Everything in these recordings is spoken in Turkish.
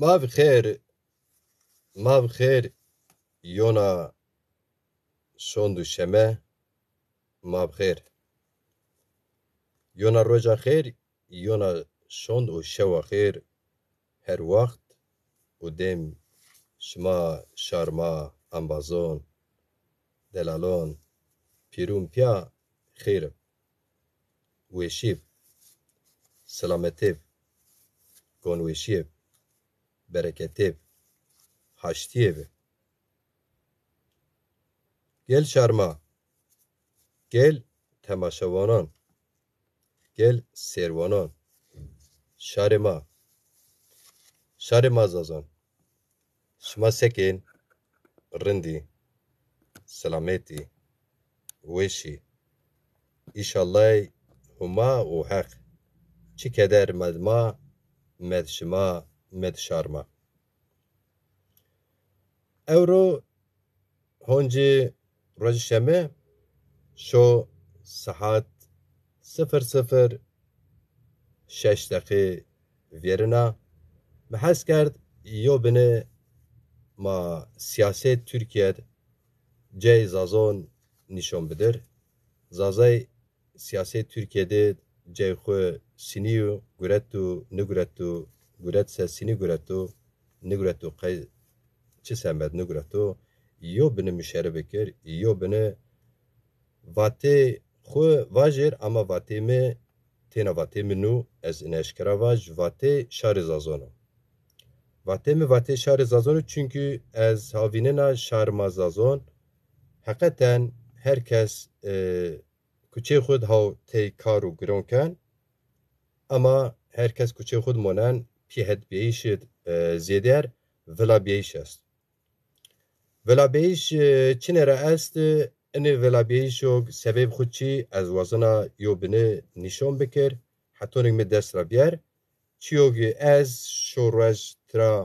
ما بخير ما بخير يونا شوندو شما ما بخير يونا رجا خير يونا شوندو و خير هر وقت ودم شما شارما امبازون دلالون پیرون پیا خیر ویشیب سلامتیب گون ویشیب bereketi haştiyevi. Gel şarma, gel temaşavanan, gel servanan, şarima, şarima zazan, şma sekin, rindi, selameti, veşi, inşallah huma u hak, çi keder medma, medşima, Med Sharma. Euro honci rajşeme şu sahat 00 şeş dakî verina me hez kerd yo ma siyaset Türkiye cey zazon nişon bidir. Zazay siyaset Türkiye'de cey xwe siniyu gurettu nigurettu گورت سسی گورت و نگورت و قی چه سمت نگورت و یو بنه مشاره بکر یو بنه واته خو واجر اما واته می تینا واته منو از نشکره واج واته شار زازونو واته می واته شار زازونو چونکü از هاویننا شار ما زازون حقیقتن herkes e, kuçê xud haw tê kar û giron ken ama herkes kuçê xud monan پیهت بیشید زیدر ولا بیش است ولا بیش را است این ولا بیش سبب خود چی از وزن یو بنه نشان بکر حتی نگمه دست را بیار چیوگی از شروعش ترا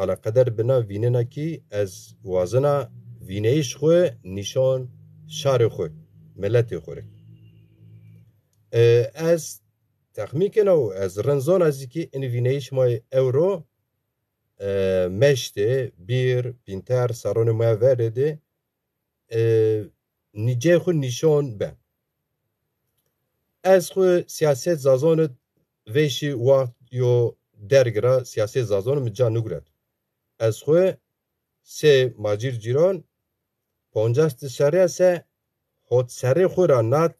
علاقدر بنا وینه نکی از وزن ایش خو نشان شار خو ملت خوری. از texmîkên ew ez rinzona zîkî învîneyîşmayê ewro meştê bîr pînter seronê maya verê dê nicê xwe nîşan be ez xwe siyaset zazonê vê şî waxt yo dergira siyaset zazonê min ca nûgiret ez xwe sê macîr cîran poncaş di serê se hotserê xwe ra nat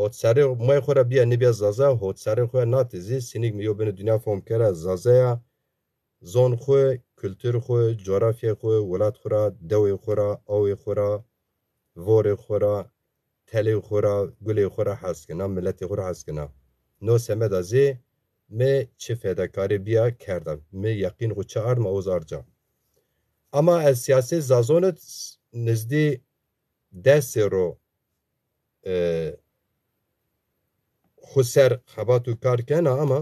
هوت سره مای خورا بیا نبیا زازا هوت سر خو ناتزی سینیگ میو بن دنیا فهم کړه زازا زون خو کلتر خو جغرافیا خو ولات خورا دوی خورا خو را ور خو تلی خورا گلی که حس کنا ملت هست حس کنا نو سمدازی ازی می چه فداکاری بیا کردم می یقین خو چه ارم اوز اما از سیاسی زازونت نزدی دست رو خسر خباتو کار کنه اما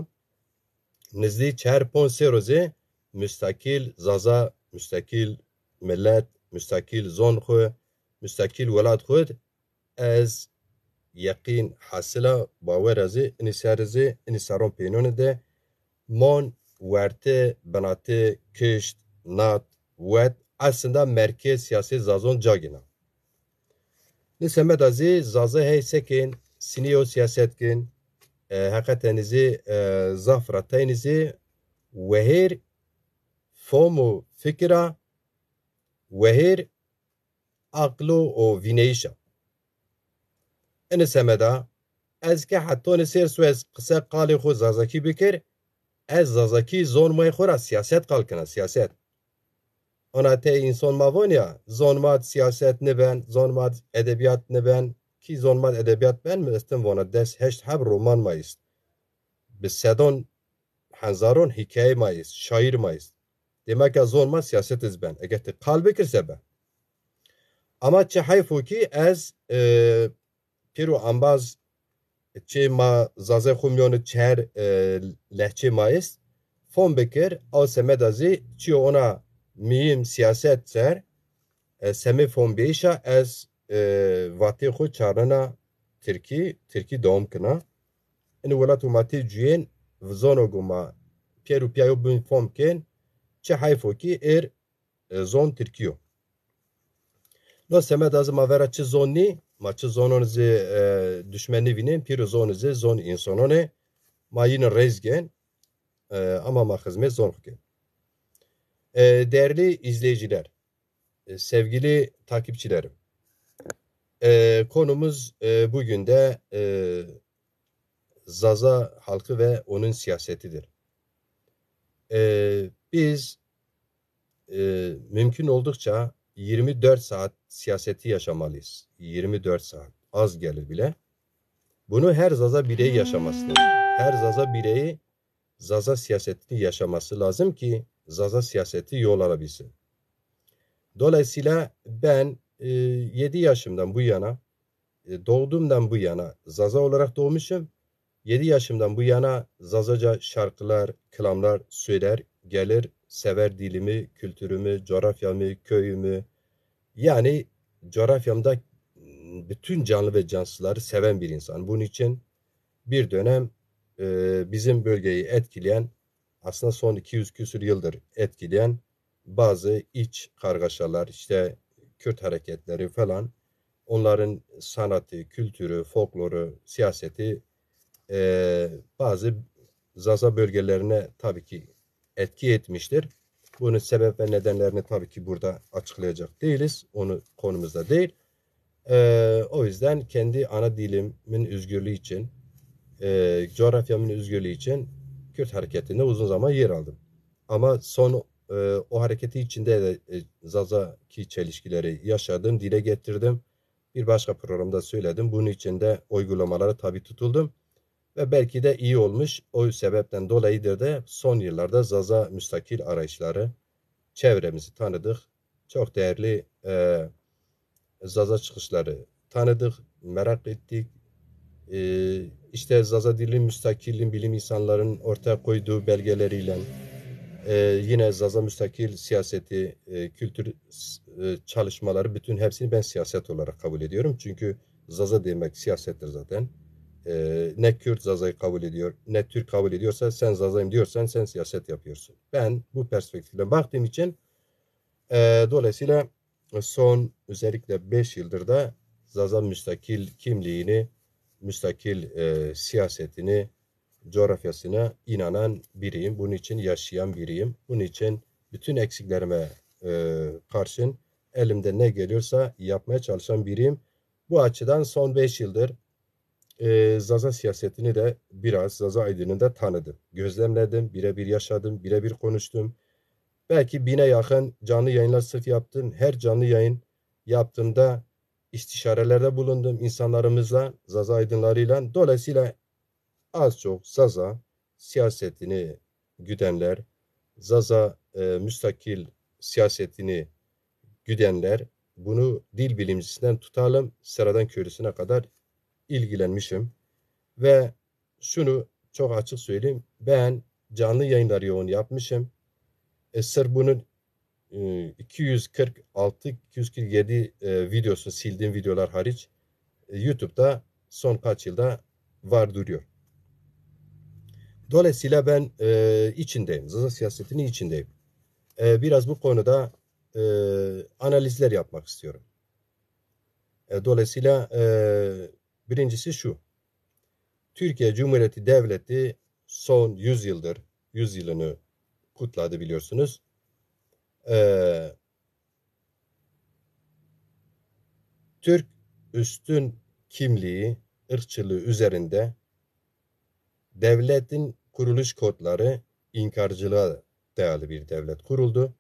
نزدی چهر پون سه روزه مستقیل زازا مستقیل ملت مستقیل زون خو مستقیل ولاد خود از یقین حاصله باور از انسارزه انسارون پینون ده من ورته بناته کشت نات ود مرکز سیاسی زازون جاگینا نسمت ازی زازه هی سکین سنيو سياستكن هكا تنزي زفرة تنزي وهير فومو فكرة وهير عقلو او فينيشا انسمدا از که حتی نسیر سویز قصه قالی خود زازکی بکر از زازکی زون مای خورا سیاست قال کنه سیاست ona te insan mavon ya zonmat siyaset ne ben zonmat edebiyat ne ben کی زانمان ادبیات بن مستن وانا دست هشت هب رومان مایست به صدان هزاران حکایه مایست شاعر مایست demek ki zor ma siyaset izben. Eğer te kalbi kirse ben. Ama çe hayfu ki ez e, piru ambaz çe ma zaze kumyonu çer e, lehçe mayis fon bekir av semedazi çi ona miyim siyaset ser e, semi fon ez वाते खो चारना Türkiye तिरकी दोम कना इन वला तो माते जुएन वजोनो गुमा पियरु पियायो बुन फोम केन çi hayfoki er zon Türkiye. No semet azı mavera çi zonni, ma çi zononizi e, düşmeni vinin, piri zonizi zon insonone, ma yine rezgen, e, ama ma hizmet zon hukin. E, değerli izleyiciler, e, sevgili takipçilerim, e, konumuz e, bugün de e, Zaza halkı ve onun siyasetidir. E, biz e, mümkün oldukça 24 saat siyaseti yaşamalıyız. 24 saat az gelir bile. Bunu her Zaza bireyi yaşaması lazım. Her Zaza bireyi Zaza siyasetini yaşaması lazım ki Zaza siyaseti yol alabilsin. Dolayısıyla ben e, ee, 7 yaşımdan bu yana e, doğduğumdan bu yana Zaza olarak doğmuşum. 7 yaşımdan bu yana Zazaca şarkılar, klamlar söyler, gelir, sever dilimi, kültürümü, coğrafyamı, köyümü. Yani coğrafyamda bütün canlı ve cansızları seven bir insan. Bunun için bir dönem e, bizim bölgeyi etkileyen aslında son 200 küsür yıldır etkileyen bazı iç kargaşalar işte Kürt hareketleri falan onların sanatı, kültürü, folkloru, siyaseti e, bazı Zaza bölgelerine tabii ki etki etmiştir. Bunun sebep ve nedenlerini tabii ki burada açıklayacak değiliz. Onu konumuzda değil. E, o yüzden kendi ana dilimin özgürlüğü için, e, coğrafyamın özgürlüğü için Kürt hareketinde uzun zaman yer aldım. Ama son e, o hareketi içinde de e, ki çelişkileri yaşadım, dile getirdim. Bir başka programda söyledim. Bunun için de uygulamalara tabi tutuldum. Ve belki de iyi olmuş. O sebepten dolayıdır da son yıllarda Zaza müstakil arayışları çevremizi tanıdık. Çok değerli e, Zaza çıkışları tanıdık, merak ettik. E, işte Zaza dilin müstakilin bilim insanların ortaya koyduğu belgeleriyle e, yine Zaza Müstakil siyaseti, e, kültür e, çalışmaları bütün hepsini ben siyaset olarak kabul ediyorum. Çünkü Zaza demek siyasettir zaten. E, ne Kürt Zaza'yı kabul ediyor, ne Türk kabul ediyorsa sen Zaza'yım diyorsan sen siyaset yapıyorsun. Ben bu perspektifle baktığım için e, dolayısıyla son özellikle 5 yıldır da Zaza müstakil kimliğini, müstakil e, siyasetini coğrafyasına inanan biriyim. Bunun için yaşayan biriyim. Bunun için bütün eksiklerime e, karşın elimde ne geliyorsa yapmaya çalışan biriyim. Bu açıdan son 5 yıldır e, Zaza siyasetini de biraz Zaza aydınını da tanıdım. Gözlemledim, birebir yaşadım, birebir konuştum. Belki bine yakın canlı yayınlar sırf yaptım. Her canlı yayın yaptığımda istişarelerde bulundum insanlarımızla, Zaza Aydınlarıyla. Dolayısıyla az çok Zaza siyasetini güdenler, Zaza e, müstakil siyasetini güdenler bunu dil bilimcisinden tutalım sıradan köylüsüne kadar ilgilenmişim. Ve şunu çok açık söyleyeyim. Ben canlı yayınlar yoğun yapmışım. E, sırf bunun e, 246-247 e, videosu sildiğim videolar hariç e, YouTube'da son kaç yılda var duruyor. Dolayısıyla ben e, içindeyim. Zaza siyasetinin içindeyim. E, biraz bu konuda e, analizler yapmak istiyorum. E, dolayısıyla e, birincisi şu. Türkiye Cumhuriyeti Devleti son 100 yıldır 100 yılını kutladı biliyorsunuz. E, Türk üstün kimliği, ırkçılığı üzerinde devletin kuruluş kodları inkarcılığa dayalı bir devlet kuruldu.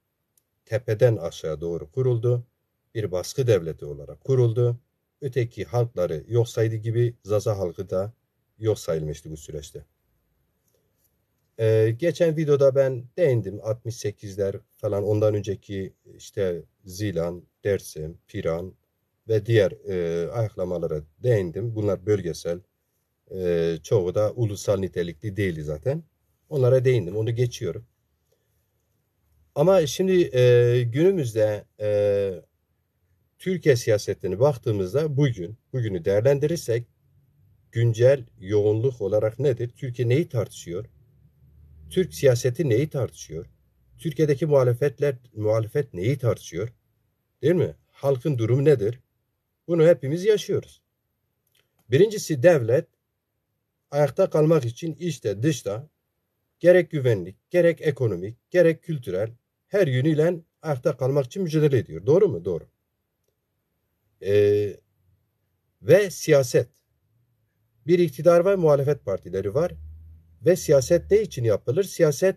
Tepeden aşağı doğru kuruldu. Bir baskı devleti olarak kuruldu. Öteki halkları yok saydı gibi Zaza halkı da yok sayılmıştı bu süreçte. Ee, geçen videoda ben değindim 68'ler falan ondan önceki işte Zilan, Dersim, Piran ve diğer e, ayaklamalara değindim. Bunlar bölgesel ee, çoğu da ulusal nitelikli değildi zaten. Onlara değindim. Onu geçiyorum. Ama şimdi e, günümüzde e, Türkiye siyasetine baktığımızda bugün, bugünü değerlendirirsek güncel yoğunluk olarak nedir? Türkiye neyi tartışıyor? Türk siyaseti neyi tartışıyor? Türkiye'deki muhalefetler muhalefet neyi tartışıyor? Değil mi? Halkın durumu nedir? Bunu hepimiz yaşıyoruz. Birincisi devlet ayakta kalmak için işte dışta gerek güvenlik, gerek ekonomik, gerek kültürel her yönüyle ayakta kalmak için mücadele ediyor. Doğru mu? Doğru. Ee, ve siyaset. Bir iktidar ve muhalefet partileri var. Ve siyaset ne için yapılır? Siyaset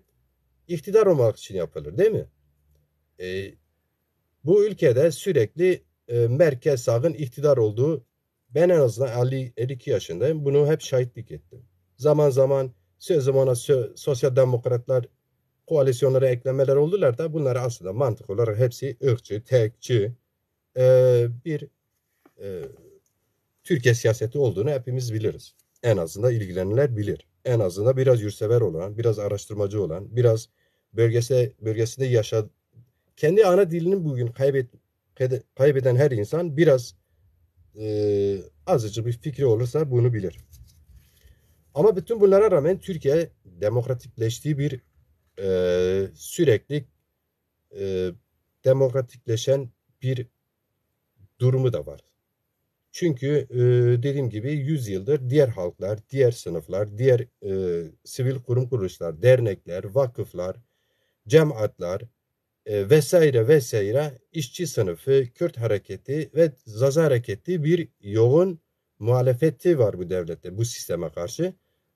iktidar olmak için yapılır değil mi? Ee, bu ülkede sürekli e, merkez sağın iktidar olduğu ben en azından 50, 52 yaşındayım. Bunu hep şahitlik ettim. Zaman zaman sözüm ona sö sosyal demokratlar koalisyonlara eklemeler oldular da bunlar aslında mantık olarak hepsi ırkçı, tekçi e, bir e, Türkiye siyaseti olduğunu hepimiz biliriz. En azından ilgilenenler bilir. En azından biraz yursever olan, biraz araştırmacı olan, biraz bölgesi, bölgesinde yaşa kendi ana dilini bugün kaybet, kaybeden her insan biraz e, azıcık bir fikri olursa bunu bilir. Ama bütün bunlara rağmen Türkiye demokratikleştiği bir e, sürekli e, demokratikleşen bir durumu da var. Çünkü e, dediğim gibi 100 yıldır diğer halklar, diğer sınıflar, diğer e, sivil kurum kuruluşlar, dernekler, vakıflar, cemaatler, e, vesaire vesaire işçi sınıfı, Kürt hareketi ve Zaza hareketi bir yoğun muhalefeti var bu devlette bu sisteme karşı.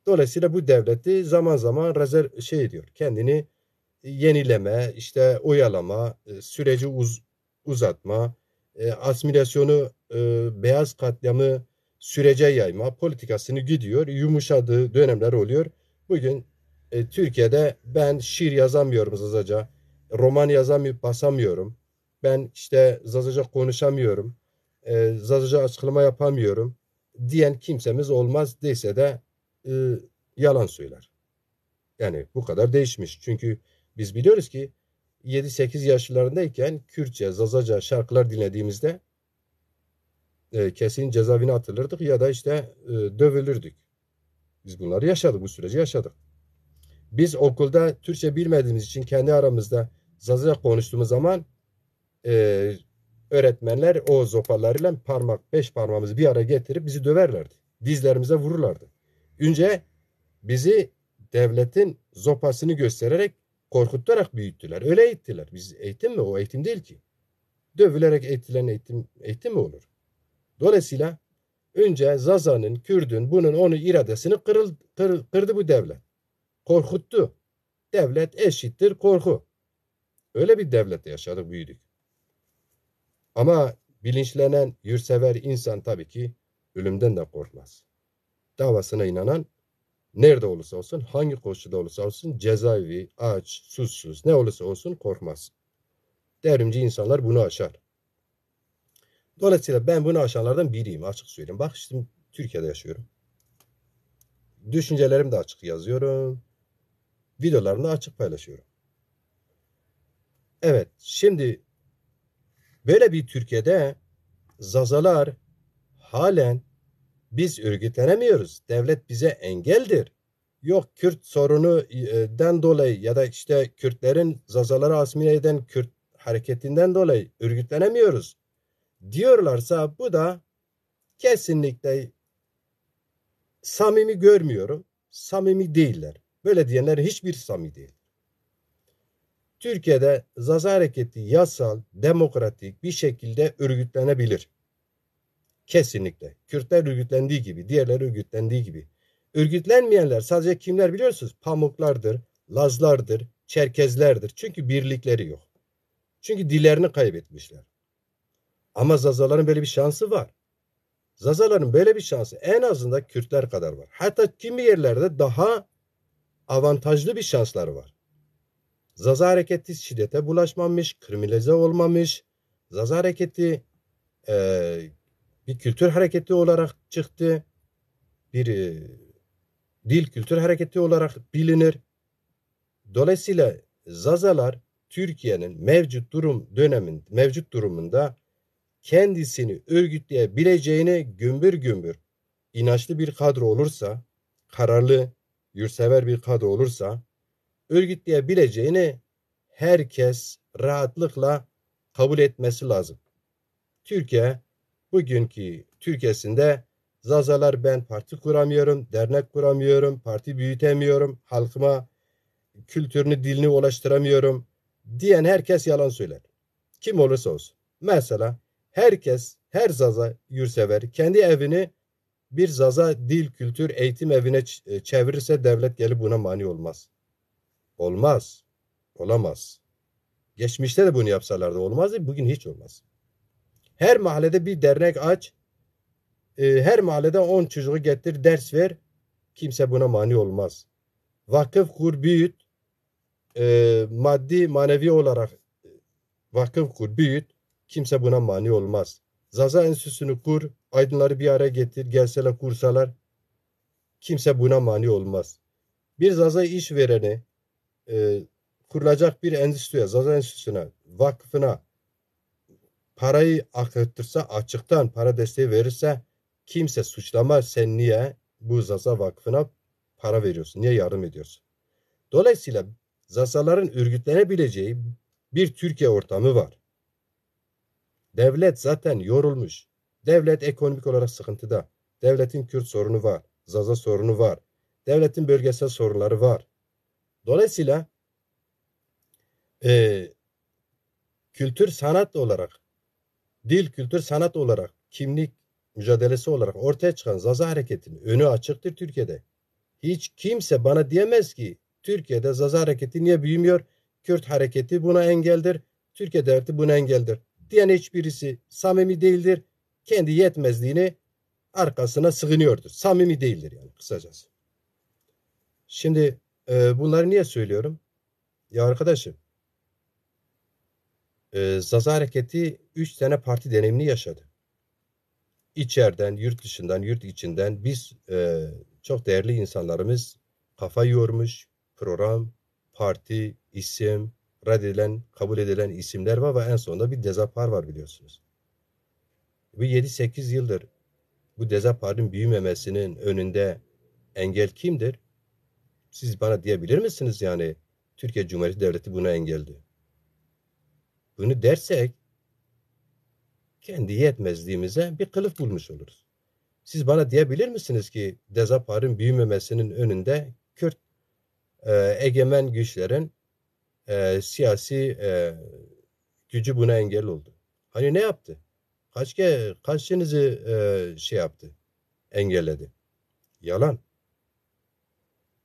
Dolayısıyla bu devleti zaman zaman rezerv şey diyor kendini yenileme, işte oyalama, süreci uz, uzatma, asimilasyonu, beyaz katliamı sürece yayma politikasını gidiyor. Yumuşadığı dönemler oluyor. Bugün Türkiye'de ben şiir yazamıyorum Zazaca roman yazamıyorum, basamıyorum. Ben işte Zazaca konuşamıyorum. E, Zazaca açıklama yapamıyorum diyen kimsemiz olmaz dese de e, yalan söyler. Yani bu kadar değişmiş. Çünkü biz biliyoruz ki 7-8 yaşlarındayken Kürtçe, Zazaca şarkılar dinlediğimizde e, kesin cezaevine atılırdık ya da işte e, dövülürdük. Biz bunları yaşadık, bu süreci yaşadık. Biz okulda Türkçe bilmediğimiz için kendi aramızda Zaza konuştuğumuz zaman e, öğretmenler o zopalarıyla parmak, beş parmağımızı bir araya getirip bizi döverlerdi. Dizlerimize vururlardı. Önce bizi devletin zopasını göstererek korkutarak büyüttüler. Öyle eğittiler. Biz eğitim mi? O eğitim değil ki. Dövülerek eğitilen eğitim, eğitim mi olur? Dolayısıyla önce Zaza'nın, Kürd'ün, bunun onun iradesini kırıldı kır, kırdı bu devlet. Korkuttu. Devlet eşittir korku. Öyle bir devlette yaşadık, büyüdük. Ama bilinçlenen, yurtsever insan tabii ki ölümden de korkmaz. Davasına inanan nerede olursa olsun, hangi koşulda olursa olsun, cezaevi, aç, susuz, ne olursa olsun korkmaz. Devrimci insanlar bunu aşar. Dolayısıyla ben bunu aşanlardan biriyim açık söyleyeyim. Bak şimdi Türkiye'de yaşıyorum. Düşüncelerimi de açık yazıyorum. Videolarını da açık paylaşıyorum. Evet şimdi böyle bir Türkiye'de zazalar halen biz örgütlenemiyoruz. Devlet bize engeldir. Yok Kürt sorunu e, den dolayı ya da işte Kürtlerin zazaları asmine eden Kürt hareketinden dolayı örgütlenemiyoruz diyorlarsa bu da kesinlikle samimi görmüyorum. Samimi değiller. Böyle diyenler hiçbir samimi değil. Türkiye'de Zaza Hareketi yasal, demokratik bir şekilde örgütlenebilir. Kesinlikle. Kürtler örgütlendiği gibi, diğerleri örgütlendiği gibi. Örgütlenmeyenler sadece kimler biliyorsunuz? Pamuklardır, Lazlardır, Çerkezlerdir. Çünkü birlikleri yok. Çünkü dillerini kaybetmişler. Ama Zazaların böyle bir şansı var. Zazaların böyle bir şansı en azından Kürtler kadar var. Hatta kimi yerlerde daha avantajlı bir şansları var. Zaza hareketi şiddete bulaşmamış, kriminalize olmamış. Zaza hareketi e, bir kültür hareketi olarak çıktı. Bir e, dil kültür hareketi olarak bilinir. Dolayısıyla Zazalar Türkiye'nin mevcut durum döneminde mevcut durumunda kendisini örgütleyebileceğini, gümbür gümbür inançlı bir kadro olursa, kararlı, yurtsever bir kadro olursa örgütleyebileceğini herkes rahatlıkla kabul etmesi lazım. Türkiye bugünkü Türkiye'sinde Zazalar ben parti kuramıyorum, dernek kuramıyorum, parti büyütemiyorum, halkıma kültürünü, dilini ulaştıramıyorum diyen herkes yalan söyler. Kim olursa olsun. Mesela herkes, her Zaza yursever kendi evini bir Zaza dil, kültür, eğitim evine e, çevirirse devlet gelip buna mani olmaz. Olmaz. Olamaz. Geçmişte de bunu yapsalardı olmazdı. Bugün hiç olmaz. Her mahallede bir dernek aç. E, her mahallede on çocuğu getir, ders ver. Kimse buna mani olmaz. Vakıf kur, büyüt. E, maddi, manevi olarak e, vakıf kur, büyüt. Kimse buna mani olmaz. Zaza Enstitüsü'nü kur, aydınları bir araya getir, gelseler kursalar. Kimse buna mani olmaz. Bir Zaza iş vereni, e, kurulacak bir endüstriye, zaza endüstrisine, vakfına parayı akıttırsa açıktan para desteği verirse kimse suçlama sen niye bu Zaza Vakfı'na para veriyorsun, niye yardım ediyorsun? Dolayısıyla Zasaların örgütlenebileceği bir Türkiye ortamı var. Devlet zaten yorulmuş. Devlet ekonomik olarak sıkıntıda. Devletin Kürt sorunu var. Zaza sorunu var. Devletin bölgesel sorunları var. Dolayısıyla e, kültür sanat olarak, dil kültür sanat olarak, kimlik mücadelesi olarak ortaya çıkan Zaza Hareketi'nin önü açıktır Türkiye'de. Hiç kimse bana diyemez ki Türkiye'de Zaza Hareketi niye büyümüyor? Kürt hareketi buna engeldir. Türkiye devleti buna engeldir. Diyen hiçbirisi samimi değildir. Kendi yetmezliğini arkasına sığınıyordur. Samimi değildir yani kısacası. Şimdi e, bunları niye söylüyorum? Ya arkadaşım e, Zaza Hareketi 3 sene parti deneyimini yaşadı. İçeriden, yurt dışından, yurt içinden biz e, çok değerli insanlarımız kafa yormuş, program, parti, isim, reddedilen, kabul edilen isimler var ve en sonunda bir dezapar var biliyorsunuz. Bu 7-8 yıldır bu dezaparın büyümemesinin önünde engel kimdir? Siz bana diyebilir misiniz yani Türkiye Cumhuriyeti Devleti buna engeldi? Bunu dersek kendi yetmezliğimize bir kılıf bulmuş oluruz. Siz bana diyebilir misiniz ki dezaparın büyümemesinin önünde Kürt e, egemen güçlerin e, siyasi e, gücü buna engel oldu. Hani ne yaptı? Kaç ke kaçınızı e, şey yaptı? Engelledi. Yalan.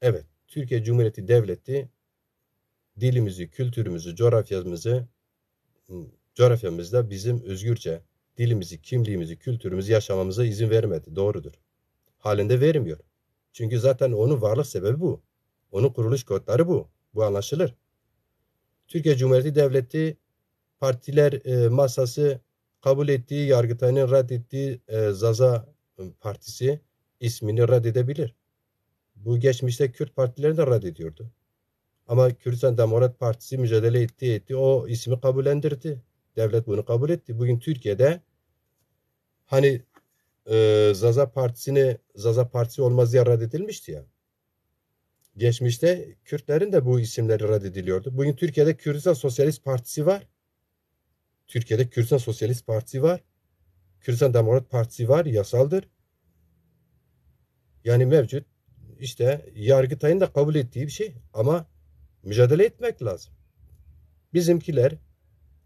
Evet. Türkiye Cumhuriyeti Devleti dilimizi, kültürümüzü, coğrafyamızı coğrafyamızda bizim özgürce dilimizi, kimliğimizi, kültürümüzü yaşamamıza izin vermedi. Doğrudur. Halinde vermiyor. Çünkü zaten onun varlık sebebi bu. Onun kuruluş kodları bu. Bu anlaşılır. Türkiye Cumhuriyeti Devleti partiler e, masası kabul ettiği Yargıtay'ın reddettiği e, Zaza Partisi ismini reddedebilir bu geçmişte Kürt partileri de reddediyordu. Ama Kürdistan Demokrat Partisi mücadele etti etti o ismi kabullendirdi. Devlet bunu kabul etti. Bugün Türkiye'de hani e, Zaza Partisi'ni Zaza Partisi olmaz diye reddedilmişti ya. Geçmişte Kürtlerin de bu isimleri reddediliyordu. Bugün Türkiye'de Kürdistan Sosyalist Partisi var. Türkiye'de Kürdistan Sosyalist Partisi var. Kürdistan Demokrat Partisi var, yasaldır. Yani mevcut işte Yargıtay'ın da kabul ettiği bir şey ama mücadele etmek lazım. Bizimkiler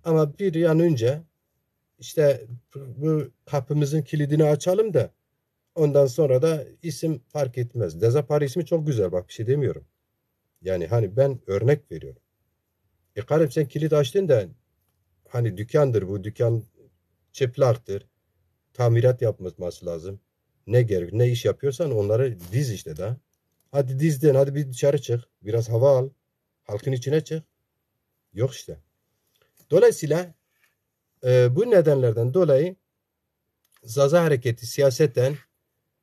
ama bir yan önce işte bu kapımızın kilidini açalım da ondan sonra da isim fark etmez. Dezapar ismi çok güzel bak bir şey demiyorum. Yani hani ben örnek veriyorum. E karım sen kilit açtın da hani dükkandır bu dükkan çıplaktır. Tamirat yapması lazım. Ne gerek ne iş yapıyorsan onları diz işte da. Hadi dizdin hadi bir dışarı çık. Biraz hava al. Halkın içine çık. Yok işte. Dolayısıyla e, bu nedenlerden dolayı Zaza hareketi siyaseten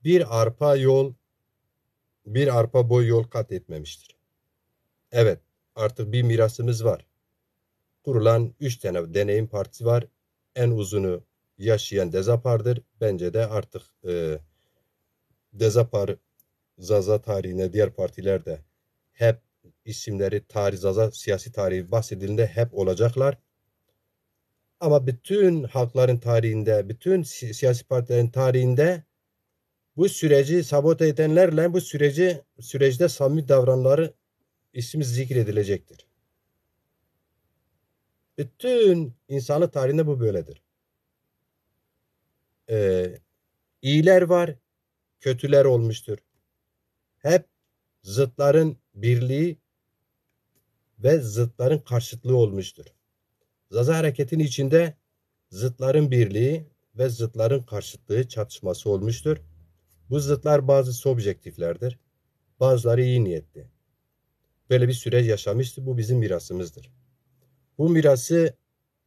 bir arpa yol bir arpa boy yol kat etmemiştir. Evet artık bir mirasımız var. Kurulan üç tane deneyim partisi var. En uzunu yaşayan Dezapar'dır. Bence de artık e, Dezapar Zaza tarihine diğer partiler de hep isimleri tarih Zaza siyasi tarihi bahsedildiğinde hep olacaklar. Ama bütün halkların tarihinde, bütün siyasi partilerin tarihinde bu süreci sabote edenlerle bu süreci süreçte samimi davranları isim zikredilecektir. Bütün insanlık tarihinde bu böyledir. Ee, iyiler var, kötüler olmuştur. Hep zıtların birliği ve zıtların karşıtlığı olmuştur. Zaza hareketin içinde zıtların birliği ve zıtların karşıtlığı çatışması olmuştur. Bu zıtlar bazı subjektiflerdir, bazıları iyi niyetli. Böyle bir süreç yaşamıştı, bu bizim mirasımızdır. Bu mirası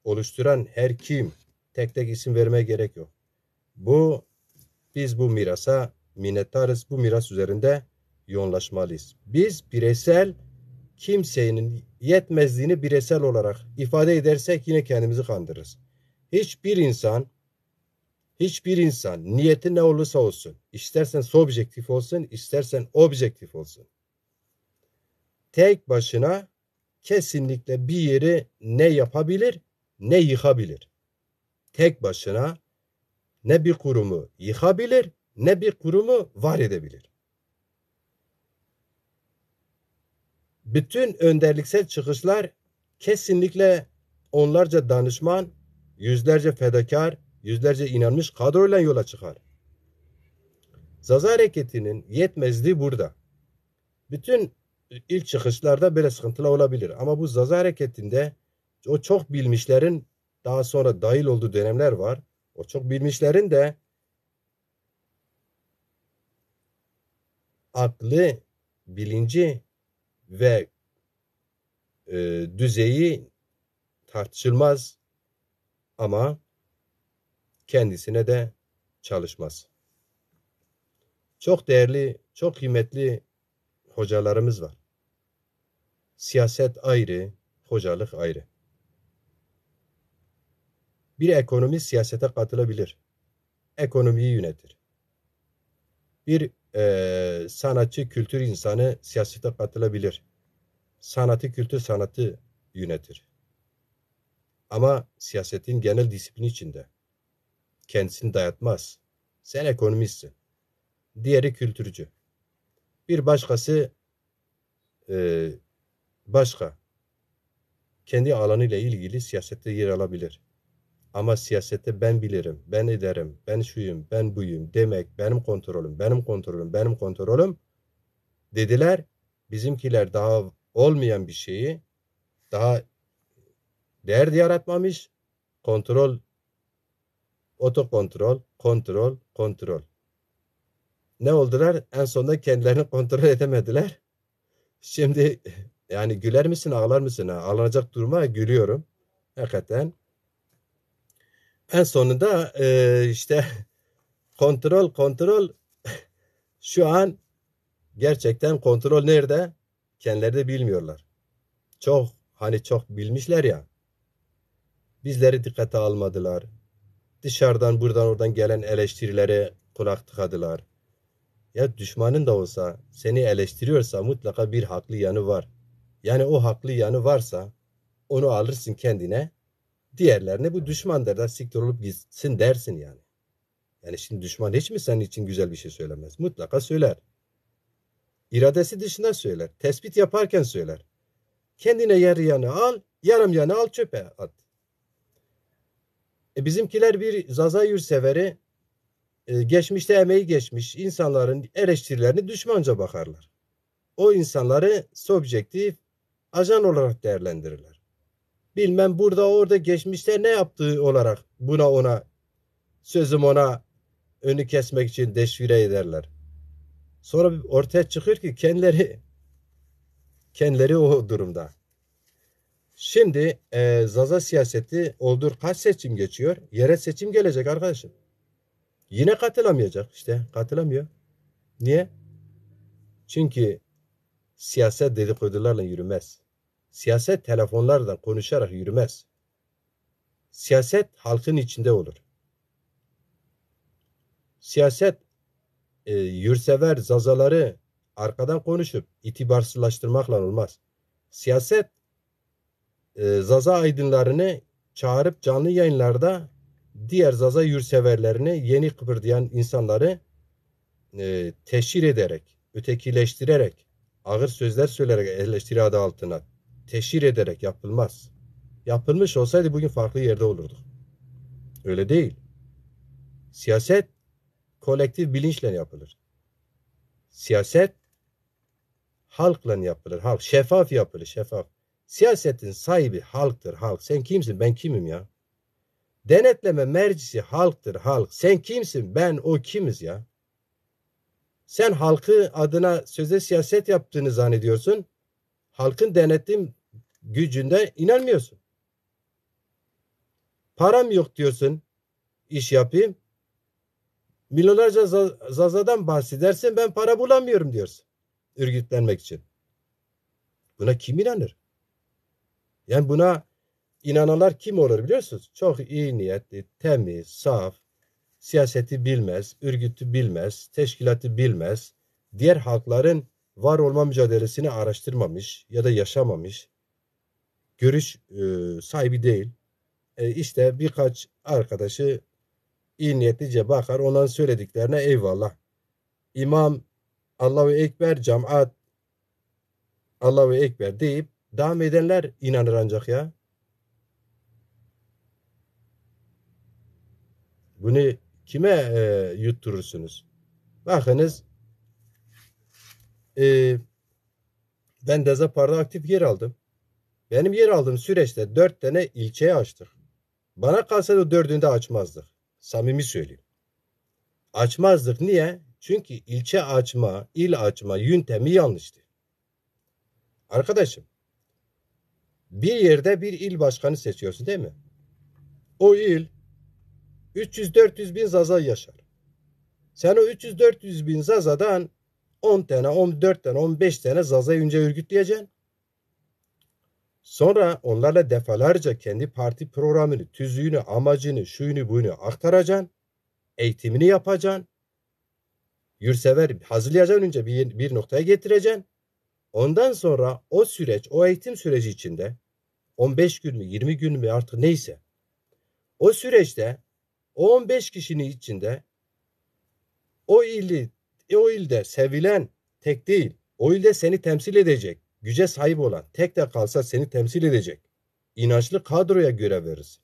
oluşturan her kim, tek tek isim vermeye gerek yok. Bu, biz bu mirasa minnettarız. Bu miras üzerinde yoğunlaşmalıyız. Biz bireysel kimsenin yetmezliğini bireysel olarak ifade edersek yine kendimizi kandırırız. Hiçbir insan hiçbir insan niyeti ne olursa olsun istersen subjektif olsun istersen objektif olsun tek başına kesinlikle bir yeri ne yapabilir ne yıkabilir. Tek başına ne bir kurumu yıkabilir ne bir kurumu var edebilir. Bütün önderliksel çıkışlar kesinlikle onlarca danışman, yüzlerce fedakar, yüzlerce inanmış kadroyla yola çıkar. Zaza hareketinin yetmezliği burada. Bütün ilk çıkışlarda böyle sıkıntılar olabilir. Ama bu Zaza hareketinde o çok bilmişlerin daha sonra dahil olduğu dönemler var. O çok bilmişlerin de aklı, bilinci ve e, düzeyi tartışılmaz ama kendisine de çalışmaz. Çok değerli, çok kıymetli hocalarımız var. Siyaset ayrı, hocalık ayrı. Bir ekonomi siyasete katılabilir. Ekonomiyi yönetir. Bir e, sanatçı, kültür insanı siyasete katılabilir. Sanatı, kültür sanatı yönetir. Ama siyasetin genel disiplini içinde. Kendisini dayatmaz. Sen ekonomistsin. Diğeri kültürcü. Bir başkası e, başka kendi alanıyla ilgili siyasette yer alabilir. Ama siyasette ben bilirim, ben ederim, ben şuyum, ben buyum demek benim kontrolüm, benim kontrolüm, benim kontrolüm dediler. Bizimkiler daha olmayan bir şeyi daha değer yaratmamış. Kontrol, otokontrol, kontrol, kontrol. Ne oldular? En sonunda kendilerini kontrol edemediler. Şimdi yani güler misin ağlar mısın? Ağlanacak duruma gülüyorum. Hakikaten en sonunda e, işte kontrol kontrol şu an gerçekten kontrol nerede? Kendileri de bilmiyorlar. Çok hani çok bilmişler ya. Bizleri dikkate almadılar. Dışarıdan buradan oradan gelen eleştirilere kulak tıkadılar. Ya düşmanın da olsa seni eleştiriyorsa mutlaka bir haklı yanı var. Yani o haklı yanı varsa onu alırsın kendine Diğerlerine bu düşman derler siktir olup gitsin dersin yani. Yani şimdi düşman hiç mi senin için güzel bir şey söylemez? Mutlaka söyler. İradesi dışında söyler. Tespit yaparken söyler. Kendine yarı yana al, yarım yana al çöpe at. E bizimkiler bir Zazayür severi e, geçmişte emeği geçmiş insanların eleştirilerini düşmanca bakarlar. O insanları subjektif ajan olarak değerlendirirler bilmem burada orada geçmişte ne yaptığı olarak buna ona sözüm ona önü kesmek için deşvire ederler. Sonra ortaya çıkıyor ki kendileri kendileri o durumda. Şimdi e, Zaza siyaseti oldur kaç seçim geçiyor? Yere seçim gelecek arkadaşım. Yine katılamayacak işte. Katılamıyor. Niye? Çünkü siyaset dedikodularla yürümez. Siyaset telefonlardan konuşarak yürümez. Siyaset halkın içinde olur. Siyaset e, yürsever zazaları arkadan konuşup itibarsızlaştırmakla olmaz. Siyaset e, zaza aydınlarını çağırıp canlı yayınlarda diğer zaza yurseverlerini yeni kıpırdayan insanları e, teşhir ederek, ötekileştirerek, ağır sözler söyleyerek eleştiri adı altına teşhir ederek yapılmaz. Yapılmış olsaydı bugün farklı yerde olurduk. Öyle değil. Siyaset kolektif bilinçle yapılır. Siyaset halkla yapılır. Halk şeffaf yapılır, şeffaf. Siyasetin sahibi halktır, halk. Sen kimsin? Ben kimim ya? Denetleme mercisi halktır, halk. Sen kimsin? Ben o kimiz ya? Sen halkı adına söze siyaset yaptığını zannediyorsun. Halkın denetim gücünde inanmıyorsun. Param yok diyorsun. iş yapayım. Milyonlarca zazadan bahsedersin. Ben para bulamıyorum diyorsun. Ürgütlenmek için. Buna kim inanır? Yani buna inananlar kim olur biliyorsunuz? Çok iyi niyetli, temiz, saf, siyaseti bilmez, örgütü bilmez, teşkilatı bilmez, diğer halkların var olma mücadelesini araştırmamış ya da yaşamamış, görüş e, sahibi değil. E, işte birkaç arkadaşı iyi niyetlice bakar onların söylediklerine eyvallah. İmam Allahu Ekber cemaat Allahu Ekber deyip devam edenler inanır ancak ya. Bunu kime e, yutturursunuz? Bakınız e, ben Dezapar'da aktif yer aldım. Benim yer aldığım süreçte dört tane ilçeye açtık. Bana kalsaydı dördünü de açmazdık. Samimi söyleyeyim. Açmazdık niye? Çünkü ilçe açma, il açma yöntemi yanlıştı. Arkadaşım, bir yerde bir il başkanı seçiyorsun değil mi? O il 300-400 bin zaza yaşar. Sen o 300-400 bin zazadan 10 tane, 14 tane, 15 tane zazayı önce örgütleyeceksin. Sonra onlarla defalarca kendi parti programını, tüzüğünü, amacını, şuyunu, buyunu aktaracaksın. Eğitimini yapacaksın. Yursever hazırlayacaksın önce bir, bir noktaya getireceksin. Ondan sonra o süreç, o eğitim süreci içinde 15 gün mü 20 gün mü artık neyse o süreçte o 15 kişinin içinde o ili o ilde sevilen tek değil, o ilde seni temsil edecek güce sahip olan tek de kalsa seni temsil edecek. İnançlı kadroya görev veririz.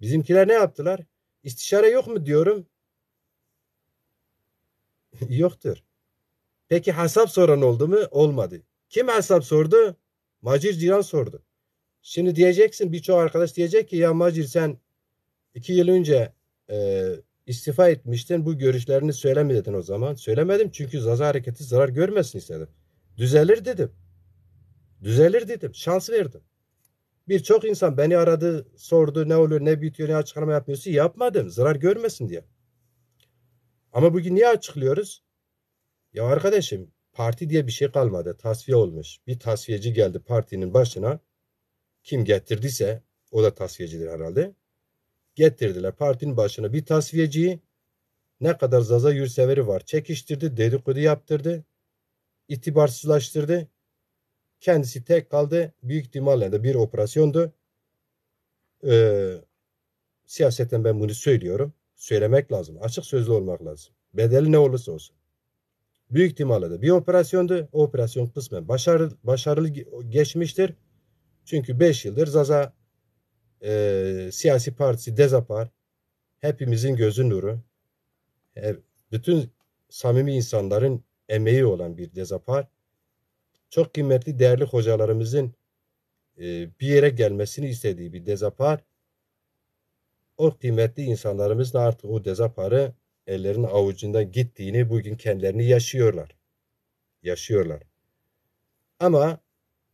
Bizimkiler ne yaptılar? İstişare yok mu diyorum? Yoktur. Peki hesap soran oldu mu? Olmadı. Kim hesap sordu? Macir Cihan sordu. Şimdi diyeceksin birçok arkadaş diyecek ki ya Macir sen iki yıl önce e, istifa etmiştin bu görüşlerini söylemedin o zaman. Söylemedim çünkü Zaza hareketi zarar görmesin istedim. Düzelir dedim. Düzelir dedim. Şans verdim. Birçok insan beni aradı, sordu ne olur, ne bitiyor, ne açıklama yapmıyorsun. Yapmadım. Zarar görmesin diye. Ama bugün niye açıklıyoruz? Ya arkadaşım parti diye bir şey kalmadı. Tasfiye olmuş. Bir tasfiyeci geldi partinin başına. Kim getirdiyse o da tasfiyecidir herhalde. Getirdiler partinin başına bir tasfiyeciyi. Ne kadar Zaza Yürseveri var. Çekiştirdi, dedikodu yaptırdı itibarsızlaştırdı. Kendisi tek kaldı. Büyük ihtimalle de bir operasyondu. Ee, siyasetten ben bunu söylüyorum. Söylemek lazım. Açık sözlü olmak lazım. Bedeli ne olursa olsun. Büyük ihtimalle de bir operasyondu. O operasyon kısmen başarılı, başarılı geçmiştir. Çünkü 5 yıldır Zaza e, siyasi partisi Dezapar hepimizin gözü nuru. bütün samimi insanların emeği olan bir dezapar. Çok kıymetli değerli hocalarımızın e, bir yere gelmesini istediği bir dezapar. O kıymetli insanlarımız artık o dezaparı ellerin avucundan gittiğini bugün kendilerini yaşıyorlar. Yaşıyorlar. Ama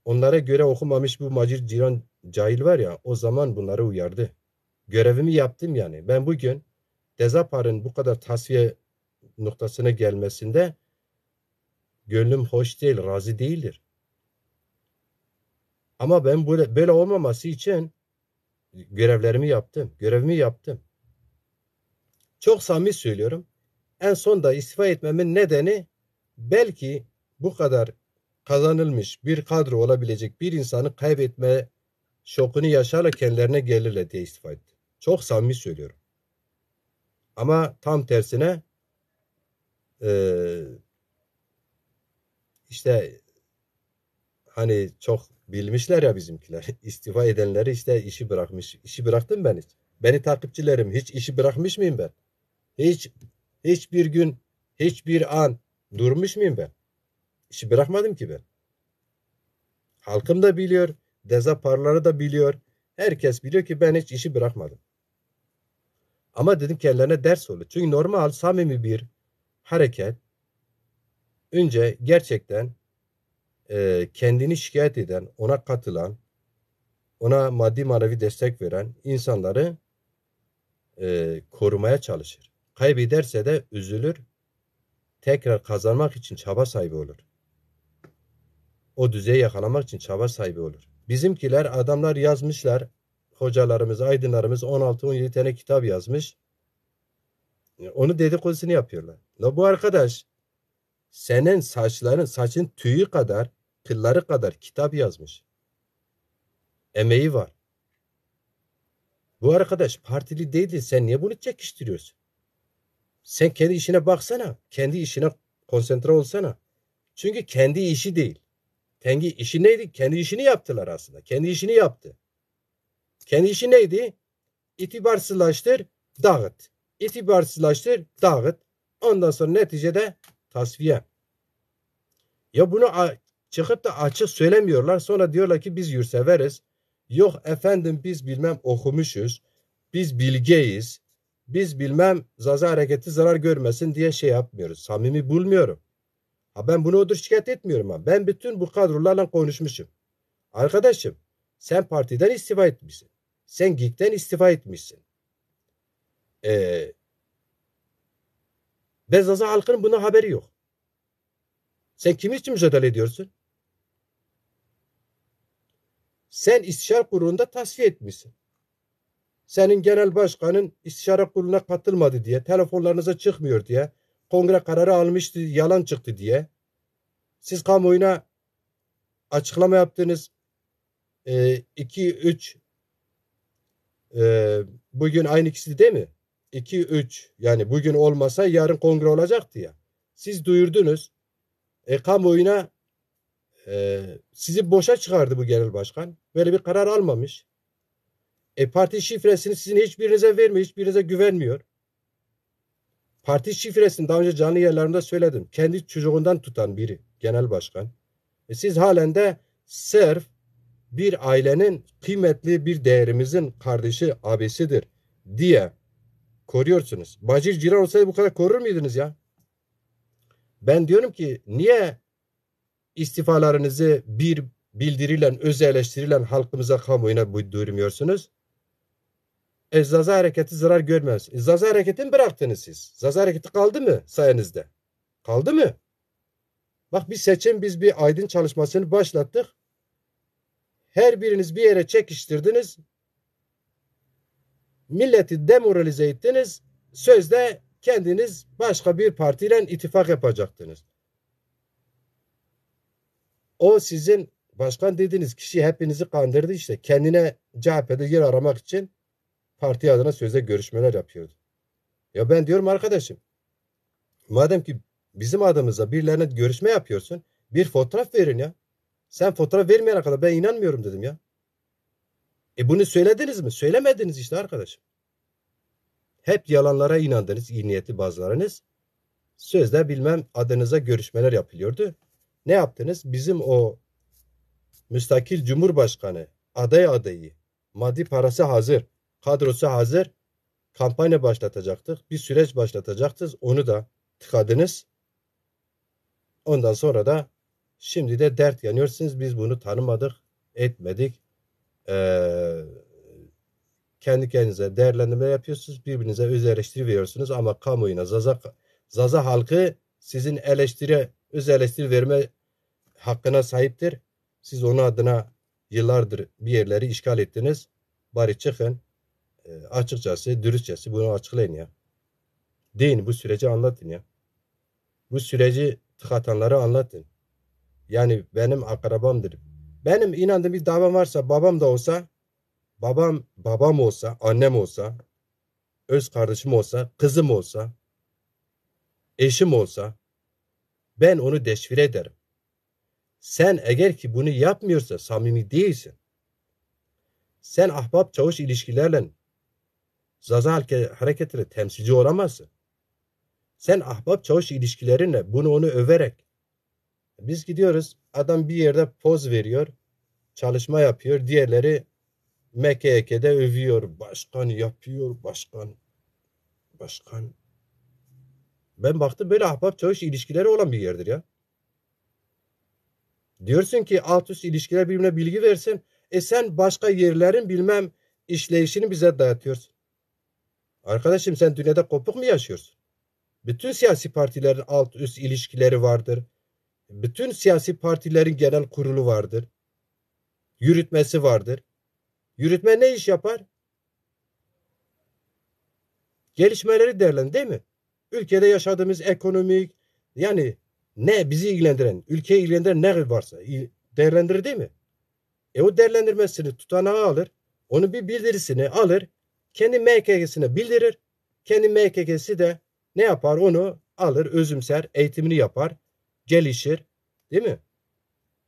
onlara göre okumamış bu macir ciran cahil var ya o zaman bunları uyardı. Görevimi yaptım yani. Ben bugün Dezapar'ın bu kadar tasfiye noktasına gelmesinde gönlüm hoş değil, razı değildir. Ama ben böyle, böyle olmaması için görevlerimi yaptım, görevimi yaptım. Çok samimi söylüyorum. En son da istifa etmemin nedeni belki bu kadar kazanılmış bir kadro olabilecek bir insanı kaybetme şokunu yaşayarak kendilerine gelirle diye istifa etti. Çok samimi söylüyorum. Ama tam tersine e, işte hani çok bilmişler ya bizimkiler. İstifa edenleri işte işi bırakmış. İşi bıraktım ben hiç. Beni takipçilerim hiç işi bırakmış mıyım ben? Hiç hiçbir gün, hiçbir an durmuş muyum ben? İşi bırakmadım ki ben. Halkım da biliyor, dezaparları da biliyor. Herkes biliyor ki ben hiç işi bırakmadım. Ama dedim kendilerine ders oldu Çünkü normal samimi bir hareket Önce gerçekten e, kendini şikayet eden, ona katılan, ona maddi manevi destek veren insanları e, korumaya çalışır. Kaybederse de üzülür, tekrar kazanmak için çaba sahibi olur. O düzeyi yakalamak için çaba sahibi olur. Bizimkiler adamlar yazmışlar, hocalarımız, aydınlarımız 16-17 tane kitap yazmış. E, Onu dedikodusunu yapıyorlar. La bu arkadaş senin saçların, saçın tüyü kadar, kılları kadar kitap yazmış. Emeği var. Bu arkadaş partili değildi. Sen niye bunu çekiştiriyorsun? Sen kendi işine baksana. Kendi işine konsantre olsana. Çünkü kendi işi değil. Kendi işi neydi? Kendi işini yaptılar aslında. Kendi işini yaptı. Kendi işi neydi? İtibarsızlaştır, dağıt. İtibarsızlaştır, dağıt. Ondan sonra neticede tasfiye. Ya bunu çıkıp da açık söylemiyorlar. Sonra diyorlar ki biz yürseveriz. Yok efendim biz bilmem okumuşuz. Biz bilgeyiz. Biz bilmem zaza hareketi zarar görmesin diye şey yapmıyoruz. Samimi bulmuyorum. Ha ben bunu odur şikayet etmiyorum. Ha. Ben bütün bu kadrolarla konuşmuşum. Arkadaşım sen partiden istifa etmişsin. Sen GİK'ten istifa etmişsin. Ee, Bezzaz'a halkının buna haberi yok. Sen kimi için mücadele ediyorsun? Sen istişare kurulunda tasfiye etmişsin. Senin genel başkanın istişare kuruluna katılmadı diye, telefonlarınıza çıkmıyor diye, kongre kararı almıştı, yalan çıktı diye. Siz kamuoyuna açıklama yaptınız. 2, e, 3 e, bugün aynı ikisi değil mi? 2, 3 yani bugün olmasa yarın kongre olacaktı ya. Siz duyurdunuz. E, kamuoyuna e, sizi boşa çıkardı bu genel başkan. Böyle bir karar almamış. E, parti şifresini sizin hiçbirinize vermiyor, hiçbirinize güvenmiyor. Parti şifresini daha önce canlı yerlerimde söyledim. Kendi çocuğundan tutan biri genel başkan. E, siz halen de serf bir ailenin kıymetli bir değerimizin kardeşi, abisidir diye koruyorsunuz. Bacir Ciran olsaydı bu kadar korur muydunuz ya? Ben diyorum ki niye istifalarınızı bir bildirilen, öz eleştirilen halkımıza, kamuoyuna duyurmuyorsunuz? E, Zaza hareketi zarar görmez. E, Zaza hareketini bıraktınız siz. Zaza hareketi kaldı mı sayenizde? Kaldı mı? Bak bir seçim biz bir aydın çalışmasını başlattık. Her biriniz bir yere çekiştirdiniz milleti demoralize ettiniz. Sözde kendiniz başka bir partiyle ittifak yapacaktınız. O sizin başkan dediğiniz kişi hepinizi kandırdı işte. Kendine CHP'de yer aramak için parti adına sözde görüşmeler yapıyordu. Ya ben diyorum arkadaşım madem ki bizim adımıza birilerine görüşme yapıyorsun bir fotoğraf verin ya. Sen fotoğraf vermeyene kadar ben inanmıyorum dedim ya. E bunu söylediniz mi? Söylemediniz işte arkadaşım. Hep yalanlara inandınız, iyi niyetli bazılarınız. Sözde bilmem adınıza görüşmeler yapılıyordu. Ne yaptınız? Bizim o müstakil cumhurbaşkanı, aday adayı, maddi parası hazır, kadrosu hazır. Kampanya başlatacaktık. Bir süreç başlatacaktız. Onu da tıkadınız. Ondan sonra da şimdi de dert yanıyorsunuz. Biz bunu tanımadık, etmedik e, kendi kendinize değerlendirme yapıyorsunuz. Birbirinize öz eleştiri veriyorsunuz ama kamuoyuna Zaza, Zaza halkı sizin eleştiri, öz eleştiri verme hakkına sahiptir. Siz onun adına yıllardır bir yerleri işgal ettiniz. Bari çıkın e, açıkçası, dürüstçesi bunu açıklayın ya. Deyin bu süreci anlatın ya. Bu süreci tıkatanlara anlatın. Yani benim akrabamdır, benim inandığım bir davam varsa babam da olsa, babam babam olsa, annem olsa, öz kardeşim olsa, kızım olsa, eşim olsa ben onu deşifre ederim. Sen eğer ki bunu yapmıyorsa samimi değilsin. Sen ahbap çavuş ilişkilerle zaza hareketleri temsilci olamazsın. Sen ahbap çavuş ilişkilerinle bunu onu överek biz gidiyoruz Adam bir yerde poz veriyor, çalışma yapıyor. Diğerleri MKK'de övüyor. Başkan yapıyor, başkan. Başkan. Ben baktım böyle ahbap çavuş ilişkileri olan bir yerdir ya. Diyorsun ki alt üst ilişkiler birbirine bilgi versin. E sen başka yerlerin bilmem işleyişini bize dayatıyorsun. Arkadaşım sen dünyada kopuk mu yaşıyorsun? Bütün siyasi partilerin alt üst ilişkileri vardır. Bütün siyasi partilerin genel kurulu vardır. Yürütmesi vardır. Yürütme ne iş yapar? Gelişmeleri derlen değil mi? Ülkede yaşadığımız ekonomik yani ne bizi ilgilendiren, ülkeyi ilgilendiren ne varsa değerlendirir değil mi? E o değerlendirmesini tutanağı alır. Onu bir bildirisini alır. Kendi MKK'sine bildirir. Kendi MKK'si de ne yapar? Onu alır, özümser, eğitimini yapar gelişir. Değil mi?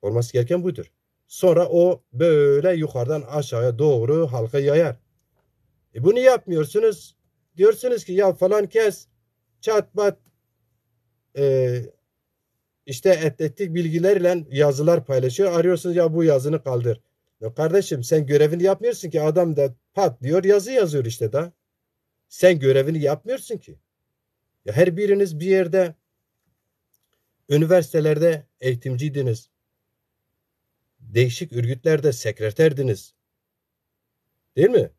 Olması gereken budur. Sonra o böyle yukarıdan aşağıya doğru halka yayar. E bunu yapmıyorsunuz. Diyorsunuz ki ya falan kes. Çat bat. E, işte atletik bilgilerle yazılar paylaşıyor. Arıyorsunuz ya bu yazını kaldır. Ya kardeşim sen görevini yapmıyorsun ki adam da pat diyor yazı yazıyor işte da. Sen görevini yapmıyorsun ki. Ya her biriniz bir yerde Üniversitelerde eğitimciydiniz. Değişik örgütlerde sekreterdiniz. Değil mi?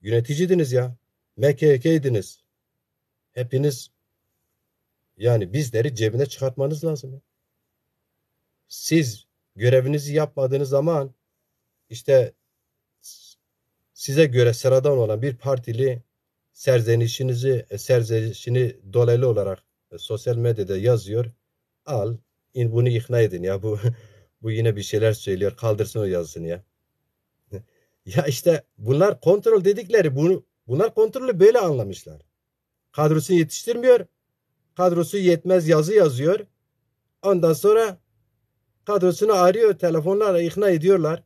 Yöneticidiniz ya. MKK'ydiniz. Hepiniz yani bizleri cebine çıkartmanız lazım. Ya. Siz görevinizi yapmadığınız zaman işte size göre sıradan olan bir partili serzenişinizi e, serzenişini dolaylı olarak e, sosyal medyada yazıyor al bunu ikna edin ya bu bu yine bir şeyler söylüyor kaldırsın o yazısını ya. ya işte bunlar kontrol dedikleri bunu bunlar kontrolü böyle anlamışlar. Kadrosunu yetiştirmiyor. Kadrosu yetmez yazı yazıyor. Ondan sonra kadrosunu arıyor telefonlarla ikna ediyorlar.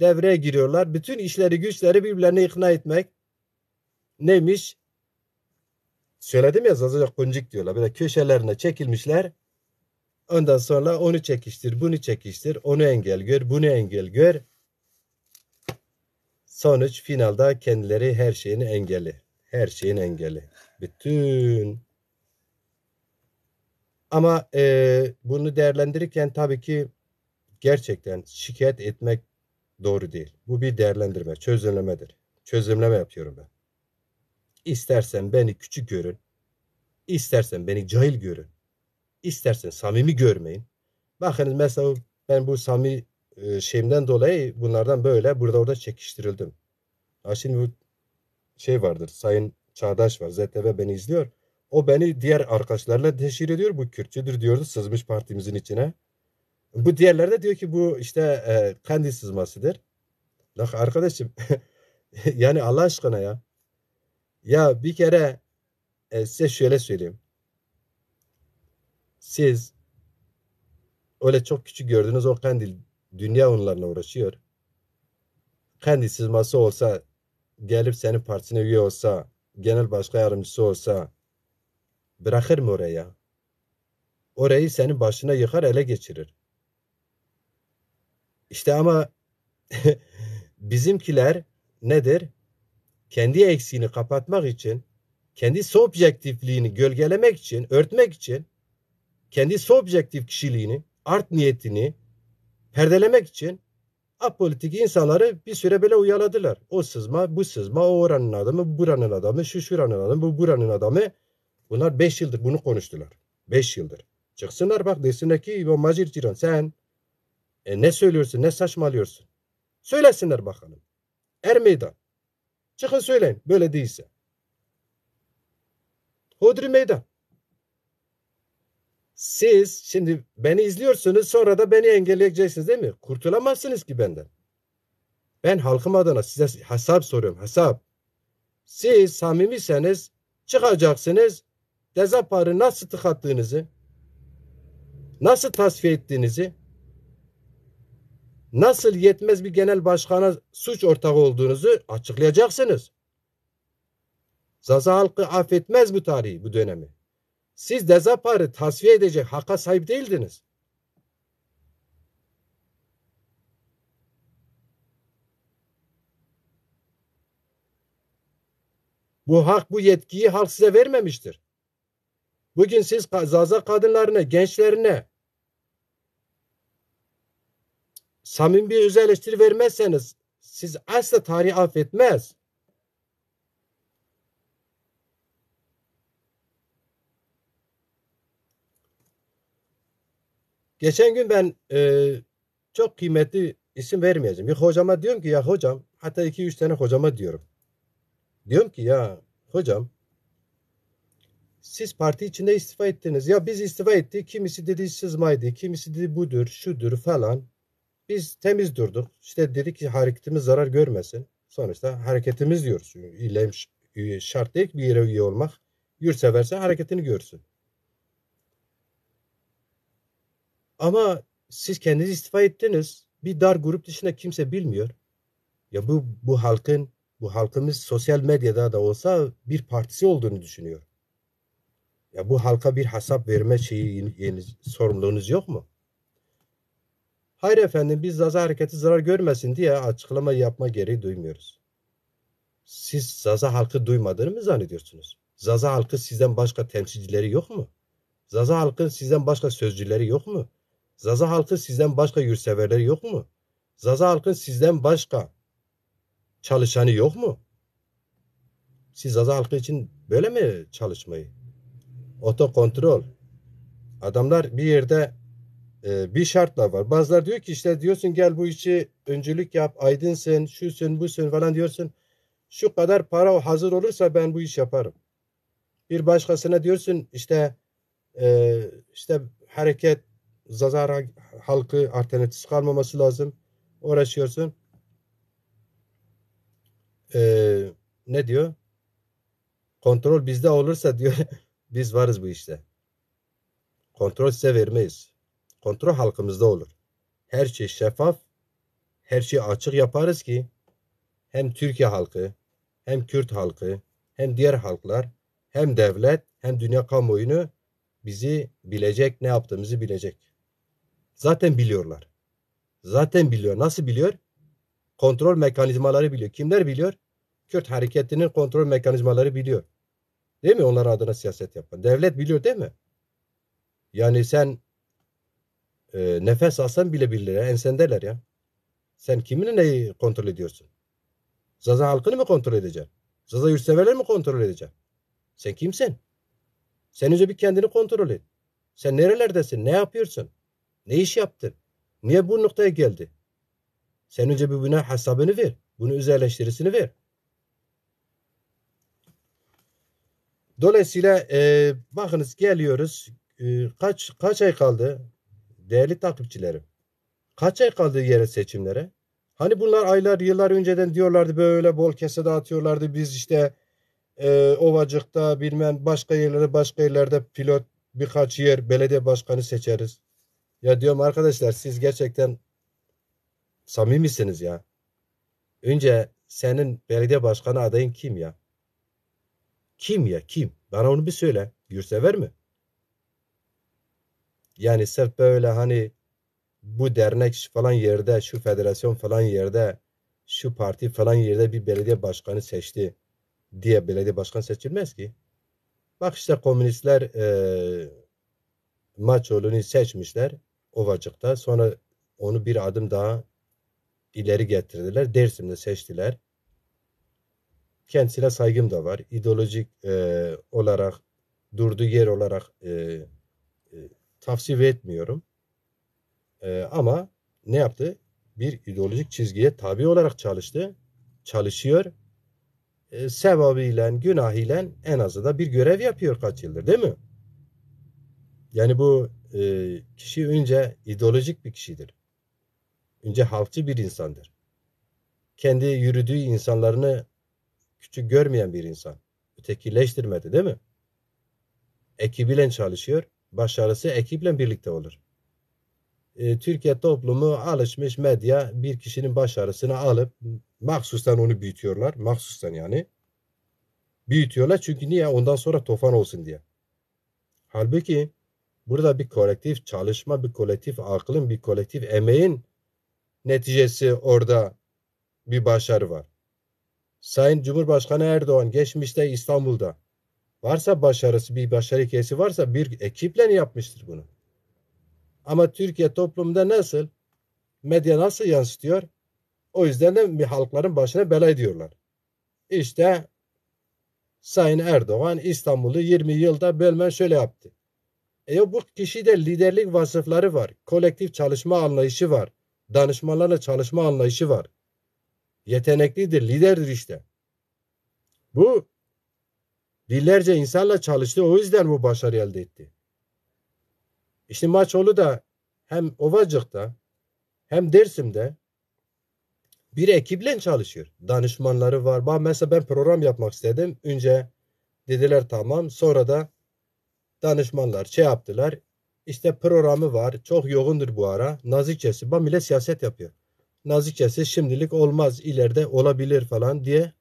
Devreye giriyorlar. Bütün işleri güçleri birbirlerine ikna etmek. Neymiş? Söyledim ya az önce diyorlar. Bir de köşelerine çekilmişler Ondan sonra onu çekiştir, bunu çekiştir, onu engel gör, bunu engel gör. Sonuç finalda kendileri her şeyini engeli. Her şeyin engeli. Bütün. Ama e, bunu değerlendirirken tabii ki gerçekten şikayet etmek doğru değil. Bu bir değerlendirme, çözümlemedir. Çözümleme yapıyorum ben. İstersen beni küçük görün, istersen beni cahil görün istersen samimi görmeyin. Bakınız mesela ben bu sami e, şeyimden dolayı bunlardan böyle burada orada çekiştirildim. Ha şimdi bu şey vardır. Sayın Çağdaş var. ZTV beni izliyor. O beni diğer arkadaşlarla teşhir ediyor. Bu Kürtçüdür diyordu. Sızmış partimizin içine. Bu diğerler de diyor ki bu işte e, kandil sızmasıdır. Lan arkadaşım yani Allah aşkına ya. Ya bir kere e, size şöyle söyleyeyim. Siz öyle çok küçük gördünüz o kandil dünya onlarla uğraşıyor. Kandilsiz masa olsa gelip senin partisine üye olsa genel başkan yardımcısı olsa bırakır mı oraya? Orayı senin başına yıkar ele geçirir. İşte ama bizimkiler nedir? Kendi eksiğini kapatmak için, kendi subjektifliğini gölgelemek için, örtmek için kendi subjektif kişiliğini, art niyetini perdelemek için apolitik insanları bir süre böyle uyaladılar. O sızma, bu sızma, o oranın adamı, buranın adamı, şu şuranın adamı, bu buranın adamı. Bunlar beş yıldır bunu konuştular. Beş yıldır. Çıksınlar bak desinler ki İbo Macir Ciran sen e, ne söylüyorsun, ne saçmalıyorsun? Söylesinler bakalım. Er meydan. Çıkın söyleyin böyle değilse. Hodri meydan. Siz şimdi beni izliyorsunuz sonra da beni engelleyeceksiniz değil mi? Kurtulamazsınız ki benden. Ben halkım adına size hesap soruyorum hesap. Siz samimiseniz çıkacaksınız Dezapar'ı nasıl tıkattığınızı, nasıl tasfiye ettiğinizi, nasıl yetmez bir genel başkana suç ortağı olduğunuzu açıklayacaksınız. Zaza halkı affetmez bu tarihi, bu dönemi. Siz Dezapar'ı tasfiye edecek hakka sahip değildiniz. Bu hak, bu yetkiyi halk size vermemiştir. Bugün siz zaza kadınlarına, gençlerine samimi bir öz vermezseniz siz asla tarih affetmez. Geçen gün ben e, çok kıymetli isim vermeyeceğim. Bir hocama diyorum ki ya hocam hatta iki üç tane hocama diyorum. Diyorum ki ya hocam siz parti içinde istifa ettiniz. Ya biz istifa ettik. Kimisi dedi sızmaydı. Kimisi dedi budur, şudur falan. Biz temiz durduk. İşte dedik ki hareketimiz zarar görmesin. Sonuçta hareketimiz diyoruz. Üyelemiş, şart değil bir yere üye olmak. Yurtseverse hareketini görsün. Ama siz kendiniz istifa ettiniz. Bir dar grup dışında kimse bilmiyor. Ya bu bu halkın bu halkımız sosyal medyada da olsa bir partisi olduğunu düşünüyor. Ya bu halka bir hesap verme şeyi yeni, sorumluluğunuz yok mu? Hayır efendim biz Zaza hareketi zarar görmesin diye açıklama yapma gereği duymuyoruz. Siz Zaza halkı duymadığını mı zannediyorsunuz? Zaza halkı sizden başka temsilcileri yok mu? Zaza halkın sizden başka sözcüleri yok mu? Zaza halkı sizden başka yurtseverleri yok mu? Zaza halkın sizden başka çalışanı yok mu? Siz Zaza halkı için böyle mi çalışmayı? Otokontrol. Adamlar bir yerde e, bir şartla var. Bazılar diyor ki işte diyorsun gel bu işi öncülük yap, aydınsın, şusun, busun falan diyorsun. Şu kadar para hazır olursa ben bu iş yaparım. Bir başkasına diyorsun işte e, işte hareket Zazara halkı alternatif kalmaması lazım. Uğraşıyorsun. Ee, ne diyor? Kontrol bizde olursa diyor biz varız bu işte. Kontrol size vermeyiz. Kontrol halkımızda olur. Her şey şeffaf, her şeyi açık yaparız ki hem Türkiye halkı, hem Kürt halkı, hem diğer halklar, hem devlet, hem dünya kamuoyunu bizi bilecek, ne yaptığımızı bilecek. Zaten biliyorlar. Zaten biliyor. Nasıl biliyor? Kontrol mekanizmaları biliyor. Kimler biliyor? Kürt hareketinin kontrol mekanizmaları biliyor. Değil mi? Onlar adına siyaset yapan. Devlet biliyor değil mi? Yani sen e, nefes alsan bile bilirler. Ensendeler ya. Sen kimin neyi kontrol ediyorsun? Zaza halkını mı kontrol edeceksin? Zaza yurtseverleri mi kontrol edeceksin? Sen kimsin? Sen önce bir kendini kontrol et. Sen nerelerdesin? Ne yapıyorsun? Ne iş yaptı? Niye bu noktaya geldi? Sen önce bir buna hesabını ver. Bunu özelleştirisini ver. Dolayısıyla e, bakınız geliyoruz. E, kaç kaç ay kaldı değerli takipçilerim? Kaç ay kaldı yerel seçimlere? Hani bunlar aylar yıllar önceden diyorlardı böyle bol kese dağıtıyorlardı. Biz işte e, Ovacık'ta bilmem başka yerlerde başka yerlerde pilot birkaç yer belediye başkanı seçeriz. Ya diyorum arkadaşlar siz gerçekten samimisiniz ya. Önce senin belediye başkanı adayın kim ya? Kim ya kim? Bana onu bir söyle. Gürsever mi? Yani sırf böyle hani bu dernek falan yerde, şu federasyon falan yerde, şu parti falan yerde bir belediye başkanı seçti diye belediye başkanı seçilmez ki. Bak işte komünistler e, Maçoğlu'nu seçmişler. Ovacık'ta. Sonra onu bir adım daha ileri getirdiler. Dersim'de seçtiler. Kendisine saygım da var. İdeolojik e, olarak durduğu yer olarak e, e, tavsiye etmiyorum. E, ama ne yaptı? Bir ideolojik çizgiye tabi olarak çalıştı. Çalışıyor. E, sevabıyla, günahıyla en azından bir görev yapıyor kaç yıldır değil mi? Yani bu e, kişi önce ideolojik bir kişidir. Önce halkçı bir insandır. Kendi yürüdüğü insanlarını küçük görmeyen bir insan. Ötekileştirmedi değil mi? Ekibiyle çalışıyor. Başarısı ekiple birlikte olur. E, Türkiye toplumu alışmış medya bir kişinin başarısını alıp mahsustan onu büyütüyorlar. Mahsustan yani. Büyütüyorlar çünkü niye? Ondan sonra tofan olsun diye. Halbuki Burada bir kolektif çalışma, bir kolektif aklın, bir kolektif emeğin neticesi orada bir başarı var. Sayın Cumhurbaşkanı Erdoğan geçmişte İstanbul'da varsa başarısı bir başarı hikayesi varsa bir ekiple yapmıştır bunu. Ama Türkiye toplumunda nasıl medya nasıl yansıtıyor? O yüzden de bir halkların başına bela ediyorlar. İşte Sayın Erdoğan İstanbul'u 20 yılda bölmen şöyle yaptı. E bu kişide liderlik vasıfları var. Kolektif çalışma anlayışı var. Danışmalarla çalışma anlayışı var. Yeteneklidir, liderdir işte. Bu binlerce insanla çalıştı. O yüzden bu başarı elde etti. İşte Maçoğlu da hem Ovacık'ta hem Dersim'de bir ekiple çalışıyor. Danışmanları var. mesela ben program yapmak istedim. Önce dediler tamam. Sonra da danışmanlar şey yaptılar. İşte programı var. Çok yoğundur bu ara. Nazikçesi. Bam ile siyaset yapıyor. Nazikçesi şimdilik olmaz. ileride olabilir falan diye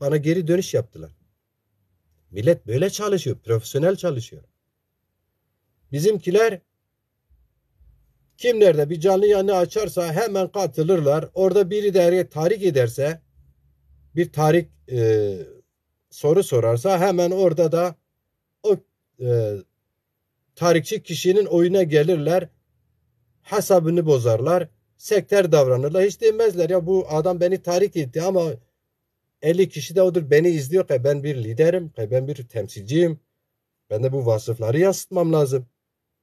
bana geri dönüş yaptılar. Millet böyle çalışıyor. Profesyonel çalışıyor. Bizimkiler kimlerde bir canlı yayını açarsa hemen katılırlar. Orada biri de tahrik ederse bir tahrik e, soru sorarsa hemen orada da o e, tarikçi kişinin oyuna gelirler. Hesabını bozarlar. Sekter davranırlar. Hiç demezler ya bu adam beni tarik etti ama 50 kişi de odur beni izliyor ki ben bir liderim, ki ben bir temsilciyim. Ben de bu vasıfları yansıtmam lazım.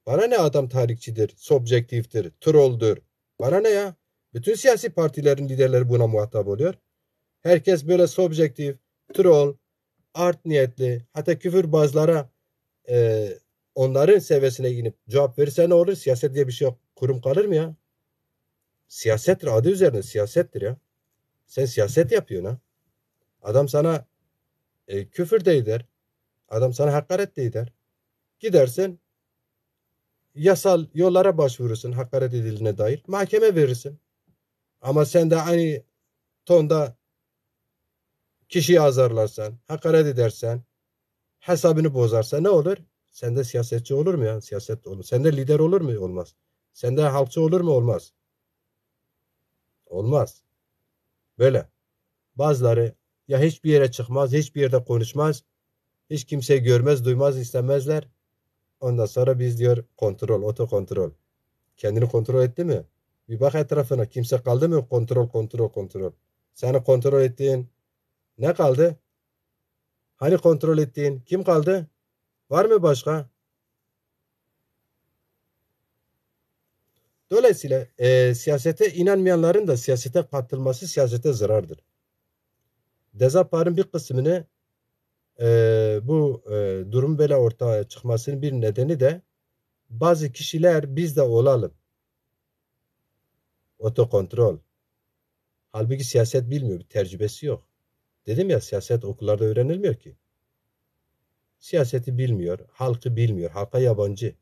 Bana ne adam tarikçidir, subjektiftir, trolldür. Bana ne ya? Bütün siyasi partilerin liderleri buna muhatap oluyor. Herkes böyle subjektif, troll, art niyetli, hatta küfür bazlara e, onların seviyesine inip cevap verirse ne olur? Siyaset diye bir şey yok. Kurum kalır mı ya? Siyasettir. Adı üzerine siyasettir ya. Sen siyaset yapıyorsun ha. Adam sana e, küfür de eder. Adam sana hakaret de eder. Gidersin yasal yollara başvurursun hakaret edildiğine dair. Mahkeme verirsin. Ama sen de aynı tonda kişiyi azarlarsan, hakaret edersen, hesabını bozarsa ne olur? Sen de siyasetçi olur mu ya? Siyaset olur. Sen de lider olur mu? Olmaz. Sen de halkçı olur mu? Olmaz. Olmaz. Böyle. Bazıları ya hiçbir yere çıkmaz, hiçbir yerde konuşmaz, hiç kimse görmez, duymaz, istemezler. Ondan sonra biz diyor kontrol, oto kontrol. Kendini kontrol etti mi? Bir bak etrafına kimse kaldı mı? Kontrol, kontrol, kontrol. Seni kontrol ettiğin ne kaldı? Hani kontrol ettiğin kim kaldı? Var mı başka? Dolayısıyla e, siyasete inanmayanların da siyasete katılması siyasete zarardır. Dezapar'ın bir kısmını e, bu e, durum böyle ortaya çıkmasının bir nedeni de bazı kişiler biz de olalım. Otokontrol. Halbuki siyaset bilmiyor, bir tecrübesi yok. Dedim ya siyaset okullarda öğrenilmiyor ki. Siyaseti bilmiyor, halkı bilmiyor, halka yabancı,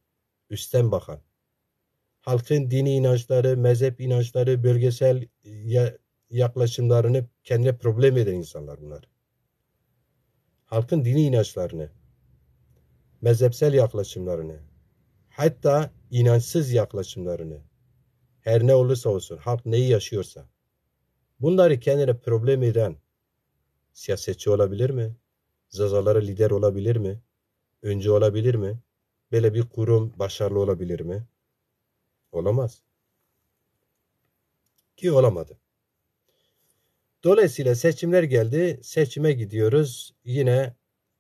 üstten bakan. Halkın dini inançları, mezhep inançları, bölgesel e, yaklaşımlarını kendine problem eden insanlar bunlar. Halkın dini inançlarını, mezhepsel yaklaşımlarını, hatta inançsız yaklaşımlarını, her ne olursa olsun, halk neyi yaşıyorsa, bunları kendine problem eden, siyasetçi olabilir mi? Zazalara lider olabilir mi? Önce olabilir mi? Böyle bir kurum başarılı olabilir mi? Olamaz. Ki olamadı. Dolayısıyla seçimler geldi. Seçime gidiyoruz. Yine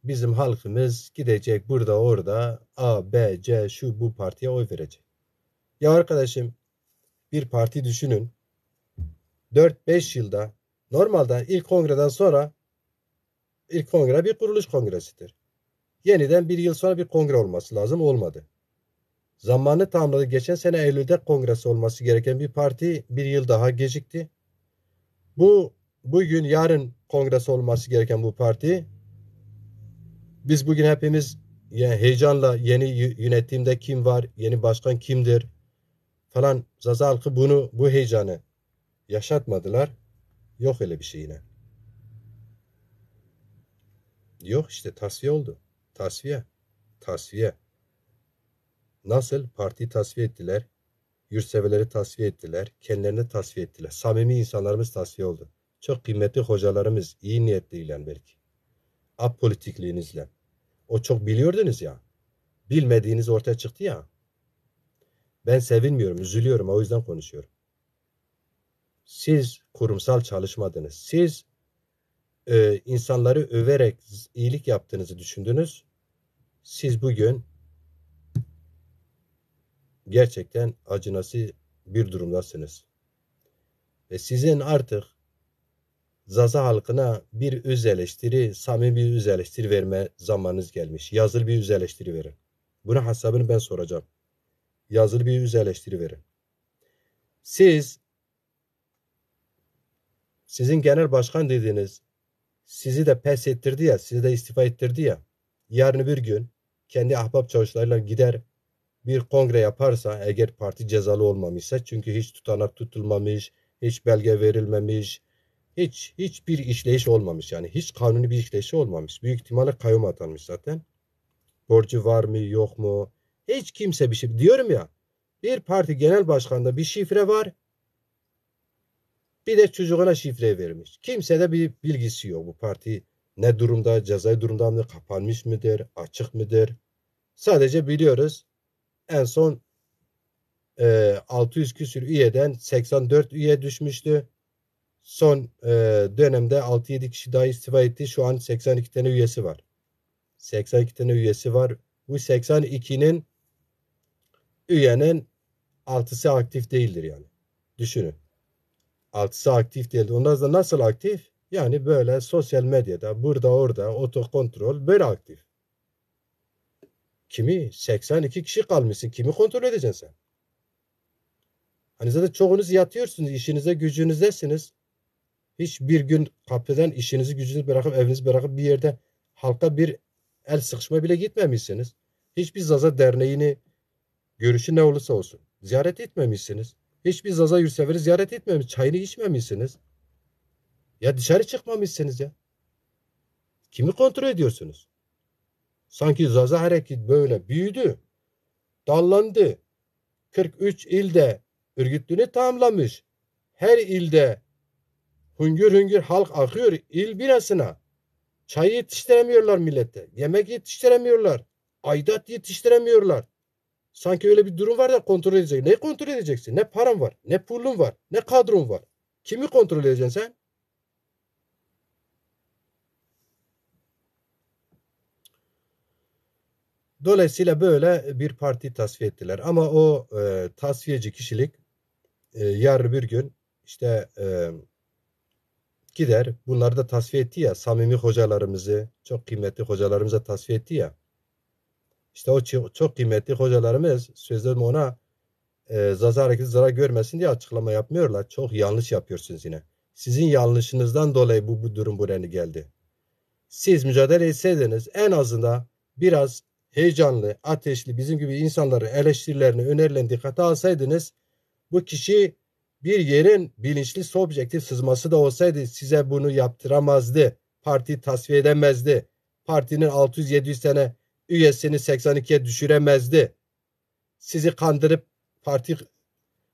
bizim halkımız gidecek burada orada A, B, C şu bu partiye oy verecek. Ya arkadaşım bir parti düşünün. 4-5 yılda normalde ilk kongreden sonra İlk kongre bir kuruluş kongresidir. Yeniden bir yıl sonra bir kongre olması lazım olmadı. Zamanı tamamladı. Geçen sene Eylül'de kongresi olması gereken bir parti bir yıl daha gecikti. Bu bugün yarın kongresi olması gereken bu parti biz bugün hepimiz yani heyecanla yeni yönetimde kim var, yeni başkan kimdir falan Zaza halkı bunu bu heyecanı yaşatmadılar. Yok öyle bir şey yine. Yok işte tasfiye oldu. Tasfiye. Tasfiye. Nasıl? Parti tasfiye ettiler. Yurtseverleri tasfiye ettiler. Kendilerini tasfiye ettiler. Samimi insanlarımız tasfiye oldu. Çok kıymetli hocalarımız iyi niyetliyle belki. politikliğinizle. O çok biliyordunuz ya. Bilmediğiniz ortaya çıktı ya. Ben sevinmiyorum, üzülüyorum. O yüzden konuşuyorum. Siz kurumsal çalışmadınız. Siz e, insanları överek iyilik yaptığınızı düşündünüz. Siz bugün gerçekten acınası bir durumdasınız. Ve sizin artık Zaza halkına bir öz eleştiri, samimi bir öz eleştiri verme zamanınız gelmiş. Yazılı bir öz eleştiri verin. Bunun hesabını ben soracağım. Yazılı bir öz eleştiri verin. Siz sizin genel başkan dediğiniz sizi de pes ettirdi ya, sizi de istifa ettirdi ya. Yarın bir gün kendi ahbap çalışlarıyla gider bir kongre yaparsa eğer parti cezalı olmamışsa çünkü hiç tutanak tutulmamış, hiç belge verilmemiş, hiç hiçbir işleyiş olmamış yani hiç kanuni bir işleyişi olmamış. Büyük ihtimalle kayyum atanmış zaten. Borcu var mı yok mu? Hiç kimse bir şey diyorum ya. Bir parti genel başkanında bir şifre var. Bir de çocuğuna şifre vermiş. Kimse de bir bilgisi yok bu parti ne durumda, cezai durumda mı, kapanmış mıdır, açık mıdır? Sadece biliyoruz en son e, 600 küsür üyeden 84 üye düşmüştü. Son e, dönemde 6-7 kişi daha istifa etti. Şu an 82 tane üyesi var. 82 tane üyesi var. Bu 82'nin üyenin 6'sı aktif değildir yani. Düşünün. Altısı aktif değildi. Onlar da nasıl aktif? Yani böyle sosyal medyada, burada orada, otokontrol böyle aktif. Kimi? 82 kişi kalmışsın. Kimi kontrol edeceksin sen? Hani zaten çoğunuz yatıyorsunuz, işinize gücünüzdesiniz. Hiç bir gün kapıdan işinizi gücünüzü bırakıp evinizi bırakıp bir yerde halka bir el sıkışma bile gitmemişsiniz. Hiçbir Zaza Derneği'ni görüşü ne olursa olsun ziyaret etmemişsiniz. Hiçbir Zaza Yursever'i ziyaret etmemiş. Çayını içmemişsiniz. Ya dışarı çıkmamışsınız ya. Kimi kontrol ediyorsunuz? Sanki Zaza hareket böyle büyüdü. Dallandı. 43 ilde örgütlüğünü tamamlamış. Her ilde hüngür hüngür halk akıyor il birasına. Çay yetiştiremiyorlar millete. Yemek yetiştiremiyorlar. Aidat yetiştiremiyorlar. Sanki öyle bir durum var da kontrol edecek. Ne kontrol edeceksin? Ne param var, ne pulun var, ne kadron var. Kimi kontrol edeceksin sen? Dolayısıyla böyle bir parti tasfiye ettiler. Ama o e, tasfiyeci kişilik e, yarın bir gün işte e, gider. Bunları da tasfiye etti ya. Samimi hocalarımızı, çok kıymetli hocalarımıza tasfiye etti ya. İşte o çok kıymetli hocalarımız sözlerim ona e, zazar zarar görmesin diye açıklama yapmıyorlar. Çok yanlış yapıyorsunuz yine. Sizin yanlışınızdan dolayı bu, bu durum buraya geldi. Siz mücadele etseydiniz en azından biraz heyecanlı, ateşli bizim gibi insanların eleştirilerini, önerilerini dikkate alsaydınız bu kişi bir yerin bilinçli subjektif sızması da olsaydı size bunu yaptıramazdı. Parti tasfiye edemezdi. Partinin 600-700 sene üyesini 82'ye düşüremezdi. Sizi kandırıp parti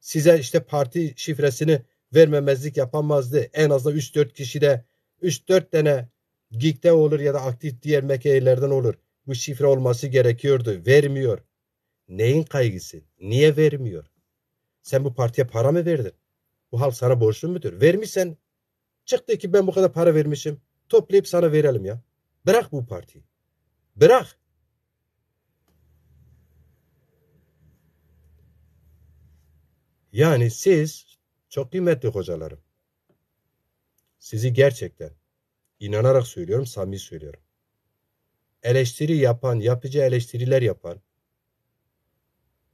size işte parti şifresini vermemezlik yapamazdı. En az da 3-4 kişide 3-4 tane gigde olur ya da aktif diğer mekeylerden olur. Bu şifre olması gerekiyordu. Vermiyor. Neyin kaygısı? Niye vermiyor? Sen bu partiye para mı verdin? Bu hal sana borçlu müdür? Vermişsen çıktı ki ben bu kadar para vermişim. Toplayıp sana verelim ya. Bırak bu partiyi. Bırak. Yani siz çok kıymetli hocalarım. Sizi gerçekten inanarak söylüyorum, samimi söylüyorum. Eleştiri yapan, yapıcı eleştiriler yapan,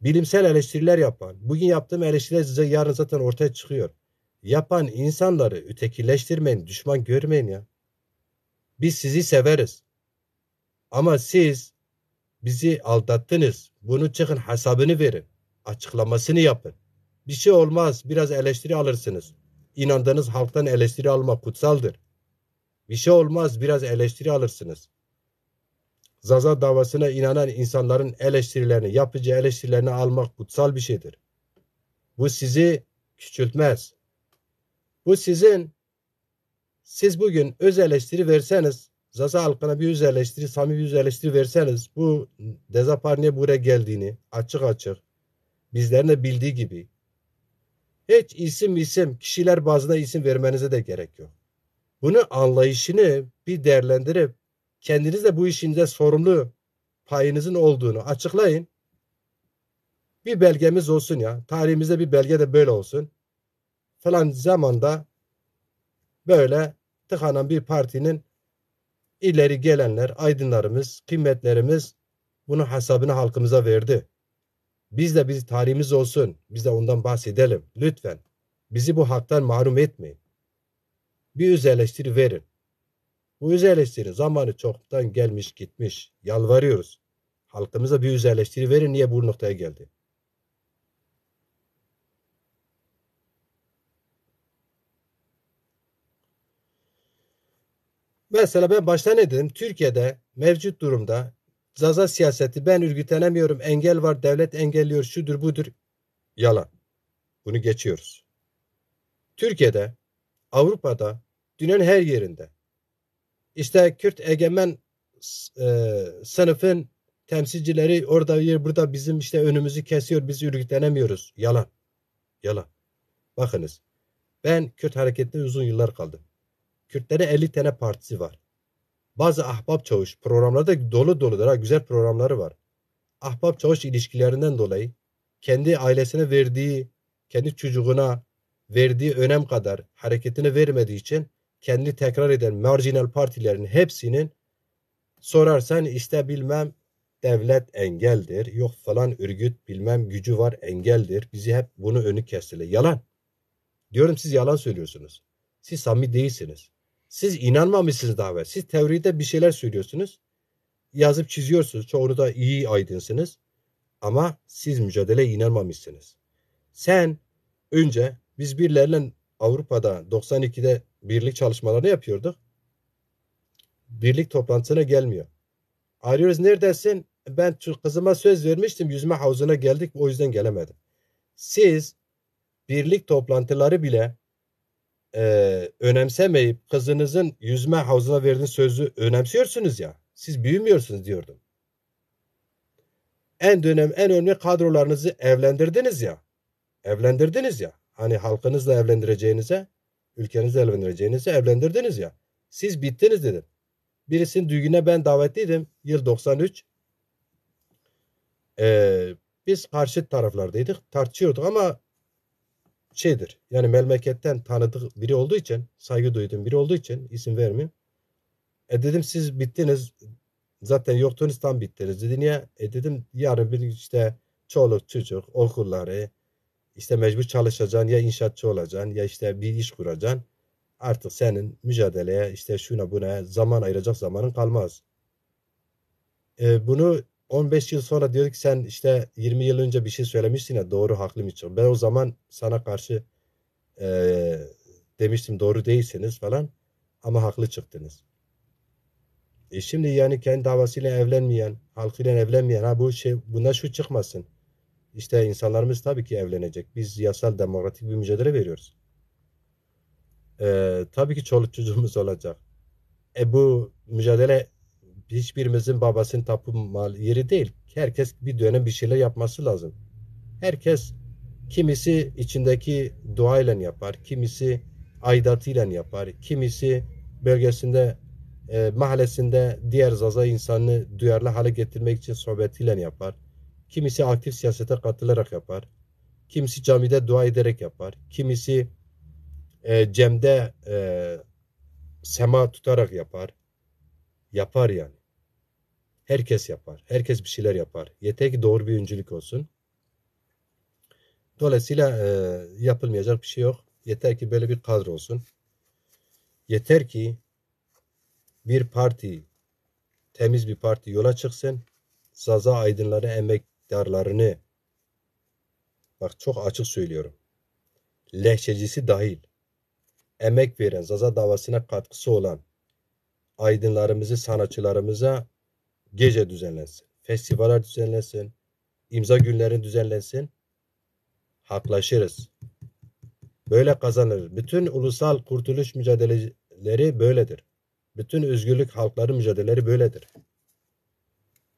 bilimsel eleştiriler yapan, bugün yaptığım eleştiriler size yarın zaten ortaya çıkıyor. Yapan insanları ötekileştirmeyin, düşman görmeyin ya. Biz sizi severiz. Ama siz bizi aldattınız. Bunu çıkın hesabını verin. Açıklamasını yapın. Bir şey olmaz. Biraz eleştiri alırsınız. İnandığınız halktan eleştiri alma kutsaldır. Bir şey olmaz. Biraz eleştiri alırsınız. Zaza davasına inanan insanların eleştirilerini, yapıcı eleştirilerini almak kutsal bir şeydir. Bu sizi küçültmez. Bu sizin siz bugün öz eleştiri verseniz Zaza halkına bir yüz eleştiri, samimi yüz eleştiri verseniz bu Dezapar niye buraya geldiğini açık açık bizlerin de bildiği gibi hiç isim isim kişiler bazında isim vermenize de gerek yok. Bunu anlayışını bir değerlendirip kendiniz de bu işinize sorumlu payınızın olduğunu açıklayın. Bir belgemiz olsun ya. Tarihimizde bir belge de böyle olsun. Falan zamanda böyle tıkanan bir partinin ileri gelenler, aydınlarımız, kıymetlerimiz bunun hesabını halkımıza verdi. Biz de biz tarihimiz olsun. Biz de ondan bahsedelim. Lütfen. Bizi bu haktan mahrum etmeyin. Bir öz eleştiri verin. Bu öz eleştiri zamanı çoktan gelmiş gitmiş. Yalvarıyoruz. Halkımıza bir öz eleştiri verin. Niye bu noktaya geldi? Mesela ben başta ne dedim? Türkiye'de mevcut durumda Zaza siyaseti ben örgütlenemiyorum, engel var, devlet engelliyor, şudur budur. Yalan. Bunu geçiyoruz. Türkiye'de, Avrupa'da, dünyanın her yerinde işte Kürt egemen e, sınıfın temsilcileri orada yer burada bizim işte önümüzü kesiyor biz örgütlenemiyoruz. Yalan. Yalan. Bakınız ben Kürt hareketinde uzun yıllar kaldım. Kürtlere 50 tane partisi var. Bazı ahbap çavuş programlarda dolu dolu ha güzel programları var. Ahbap çavuş ilişkilerinden dolayı kendi ailesine verdiği, kendi çocuğuna verdiği önem kadar hareketini vermediği için kendi tekrar eden marjinal partilerin hepsinin sorarsan işte bilmem devlet engeldir, yok falan örgüt bilmem gücü var engeldir. Bizi hep bunu önü kestiler. Yalan. Diyorum siz yalan söylüyorsunuz. Siz samimi değilsiniz. Siz inanmamışsınız daha evvel. Siz teoride bir şeyler söylüyorsunuz. Yazıp çiziyorsunuz. Çoğunu da iyi aydınsınız. Ama siz mücadele inanmamışsınız. Sen önce biz birilerle Avrupa'da 92'de birlik çalışmalarını yapıyorduk. Birlik toplantısına gelmiyor. Arıyoruz neredesin? Ben kızıma söz vermiştim yüzme havuzuna geldik o yüzden gelemedim. Siz birlik toplantıları bile e, önemsemeyip kızınızın yüzme havuzuna verdiği sözü önemsiyorsunuz ya. Siz büyümüyorsunuz diyordum. En dönem en önemli kadrolarınızı evlendirdiniz ya. Evlendirdiniz ya. Hani halkınızla evlendireceğinize, ülkenizle evlendireceğinize evlendirdiniz ya. Siz bittiniz dedim. Birisinin düğüne ben davetliydim. Yıl 93. Ee, biz karşı taraflardaydık. Tartışıyorduk ama şeydir. Yani memleketten tanıdık biri olduğu için, saygı duyduğum biri olduğu için isim vermeyeyim. E dedim siz bittiniz. Zaten yoktunuz tam bittiniz. Dedi niye? E dedim yarın bir işte çoluk çocuk okulları işte mecbur çalışacaksın ya inşaatçı olacaksın ya işte bir iş kuracaksın. Artık senin mücadeleye işte şuna buna zaman ayıracak zamanın kalmaz. E, bunu 15 yıl sonra diyor ki sen işte 20 yıl önce bir şey söylemiştin, ya doğru haklı mı çıkıyor? Ben o zaman sana karşı e, demiştim doğru değilsiniz falan ama haklı çıktınız. E şimdi yani kendi davasıyla evlenmeyen, halkıyla evlenmeyen ha bu şey buna şu çıkmasın. İşte insanlarımız tabii ki evlenecek. Biz yasal demokratik bir mücadele veriyoruz. E, tabii ki çoluk çocuğumuz olacak. E bu mücadele hiçbirimizin babasının tapu yeri değil. Herkes bir dönem bir şeyler yapması lazım. Herkes kimisi içindeki duayla yapar, kimisi aidatıyla yapar, kimisi bölgesinde e, mahallesinde diğer zaza insanı duyarlı hale getirmek için sohbetiyle yapar. Kimisi aktif siyasete katılarak yapar. Kimisi camide dua ederek yapar. Kimisi e, cemde e, sema tutarak yapar. Yapar yani. Herkes yapar. Herkes bir şeyler yapar. Yeter ki doğru bir öncülük olsun. Dolayısıyla e, yapılmayacak bir şey yok. Yeter ki böyle bir kadro olsun. Yeter ki bir parti, temiz bir parti yola çıksın. Zaza aydınları, emektarlarını bak çok açık söylüyorum. Lehçecisi dahil emek veren, Zaza davasına katkısı olan aydınlarımızı, sanatçılarımıza gece düzenlensin, festivaller düzenlensin, imza günleri düzenlensin. Haklaşırız. Böyle kazanır. Bütün ulusal kurtuluş mücadeleleri böyledir. Bütün özgürlük halkları mücadeleleri böyledir.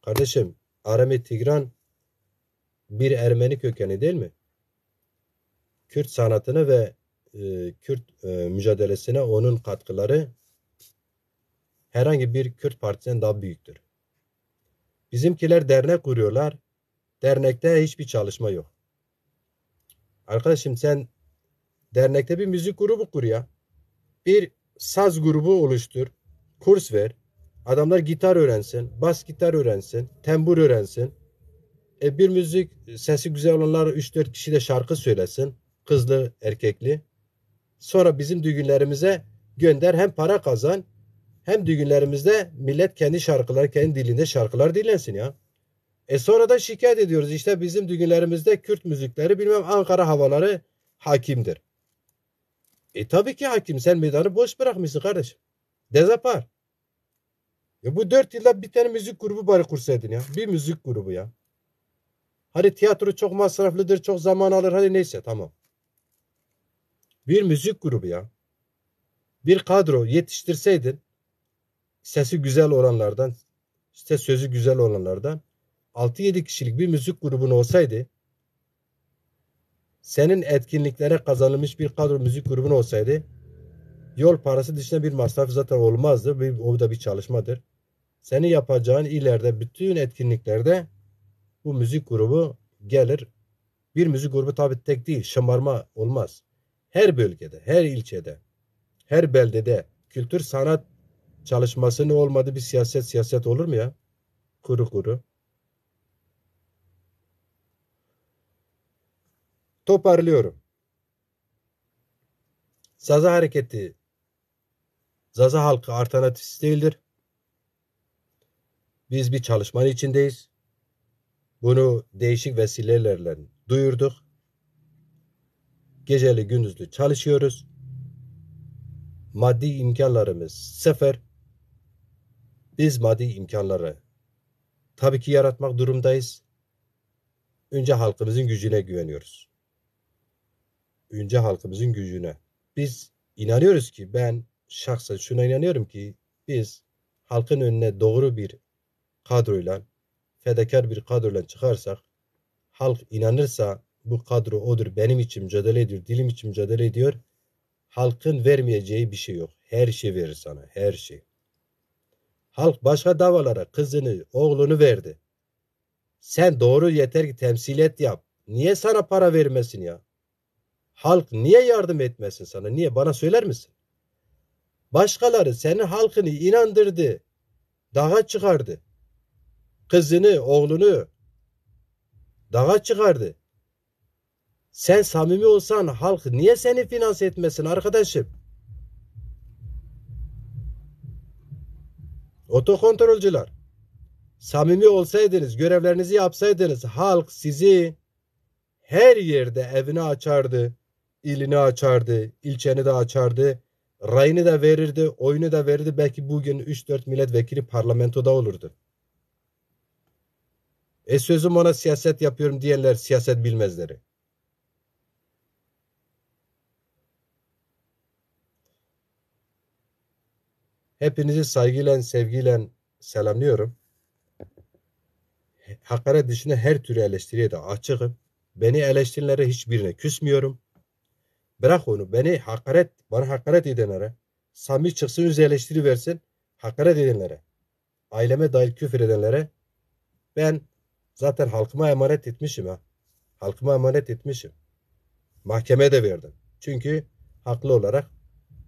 Kardeşim, Arami Tigran bir Ermeni kökeni değil mi? Kürt sanatını ve e, Kürt e, mücadelesine onun katkıları herhangi bir Kürt partisinden daha büyüktür. Bizimkiler dernek kuruyorlar. Dernekte hiçbir çalışma yok. Arkadaşım sen dernekte bir müzik grubu kur ya. Bir saz grubu oluştur. Kurs ver. Adamlar gitar öğrensin, bas gitar öğrensin, tembur öğrensin. E bir müzik sesi güzel olanlar 3-4 kişi de şarkı söylesin. Kızlı, erkekli. Sonra bizim düğünlerimize gönder hem para kazan hem düğünlerimizde millet kendi şarkılar, kendi dilinde şarkılar dinlensin ya. E sonra da şikayet ediyoruz işte bizim düğünlerimizde Kürt müzikleri bilmem Ankara havaları hakimdir. E tabii ki hakim sen meydanı boş bırakmışsın kardeşim. Dezapar. Ya bu dört yılda bir tane müzik grubu bari kursaydın ya. Bir müzik grubu ya. Hadi tiyatro çok masraflıdır, çok zaman alır. Hadi neyse tamam. Bir müzik grubu ya. Bir kadro yetiştirseydin sesi güzel olanlardan, işte sözü güzel olanlardan 6-7 kişilik bir müzik grubun olsaydı senin etkinliklere kazanılmış bir kadro müzik grubun olsaydı yol parası dışında bir masraf zaten olmazdı. Bir, o da bir çalışmadır. Seni yapacağın ileride bütün etkinliklerde bu müzik grubu gelir. Bir müzik grubu tabi tek değil. Şımarma olmaz. Her bölgede, her ilçede, her beldede kültür sanat Çalışması ne olmadı bir siyaset siyaset olur mu ya? Kuru kuru. Toparlıyorum. Zaza hareketi Zaza halkı alternatif değildir. Biz bir çalışmanın içindeyiz. Bunu değişik vesilelerle duyurduk. Geceli gündüzlü çalışıyoruz. Maddi imkanlarımız sefer biz maddi imkanları tabii ki yaratmak durumdayız. Önce halkımızın gücüne güveniyoruz. Önce halkımızın gücüne. Biz inanıyoruz ki ben şahsen şuna inanıyorum ki biz halkın önüne doğru bir kadroyla fedakar bir kadroyla çıkarsak halk inanırsa bu kadro odur benim için mücadele ediyor dilim için mücadele ediyor halkın vermeyeceği bir şey yok her şey verir sana her şey Halk başka davalara kızını, oğlunu verdi. Sen doğru yeter ki et yap. Niye sana para vermesin ya? Halk niye yardım etmesin sana? Niye? Bana söyler misin? Başkaları senin halkını inandırdı. Dağa çıkardı. Kızını, oğlunu dağa çıkardı. Sen samimi olsan halk niye seni finanse etmesin arkadaşım? Oto kontrolcüler samimi olsaydınız, görevlerinizi yapsaydınız halk sizi her yerde evini açardı, ilini açardı, ilçeni de açardı, rayını da verirdi, oyunu da verirdi. Belki bugün 3-4 milletvekili parlamentoda olurdu. E sözüm ona siyaset yapıyorum diyenler siyaset bilmezleri. Hepinizi saygıyla, sevgiyle selamlıyorum. Hakaret dışında her türlü eleştiriye de açığım. Beni eleştirenlere hiçbirine küsmüyorum. Bırak onu. Beni hakaret, bana hakaret edenlere samimi çıksın üzerine eleştiri versin. Hakaret edenlere, aileme dahil küfür edenlere ben zaten halkıma emanet etmişim ha. Halkıma emanet etmişim. Mahkemeye de verdim. Çünkü haklı olarak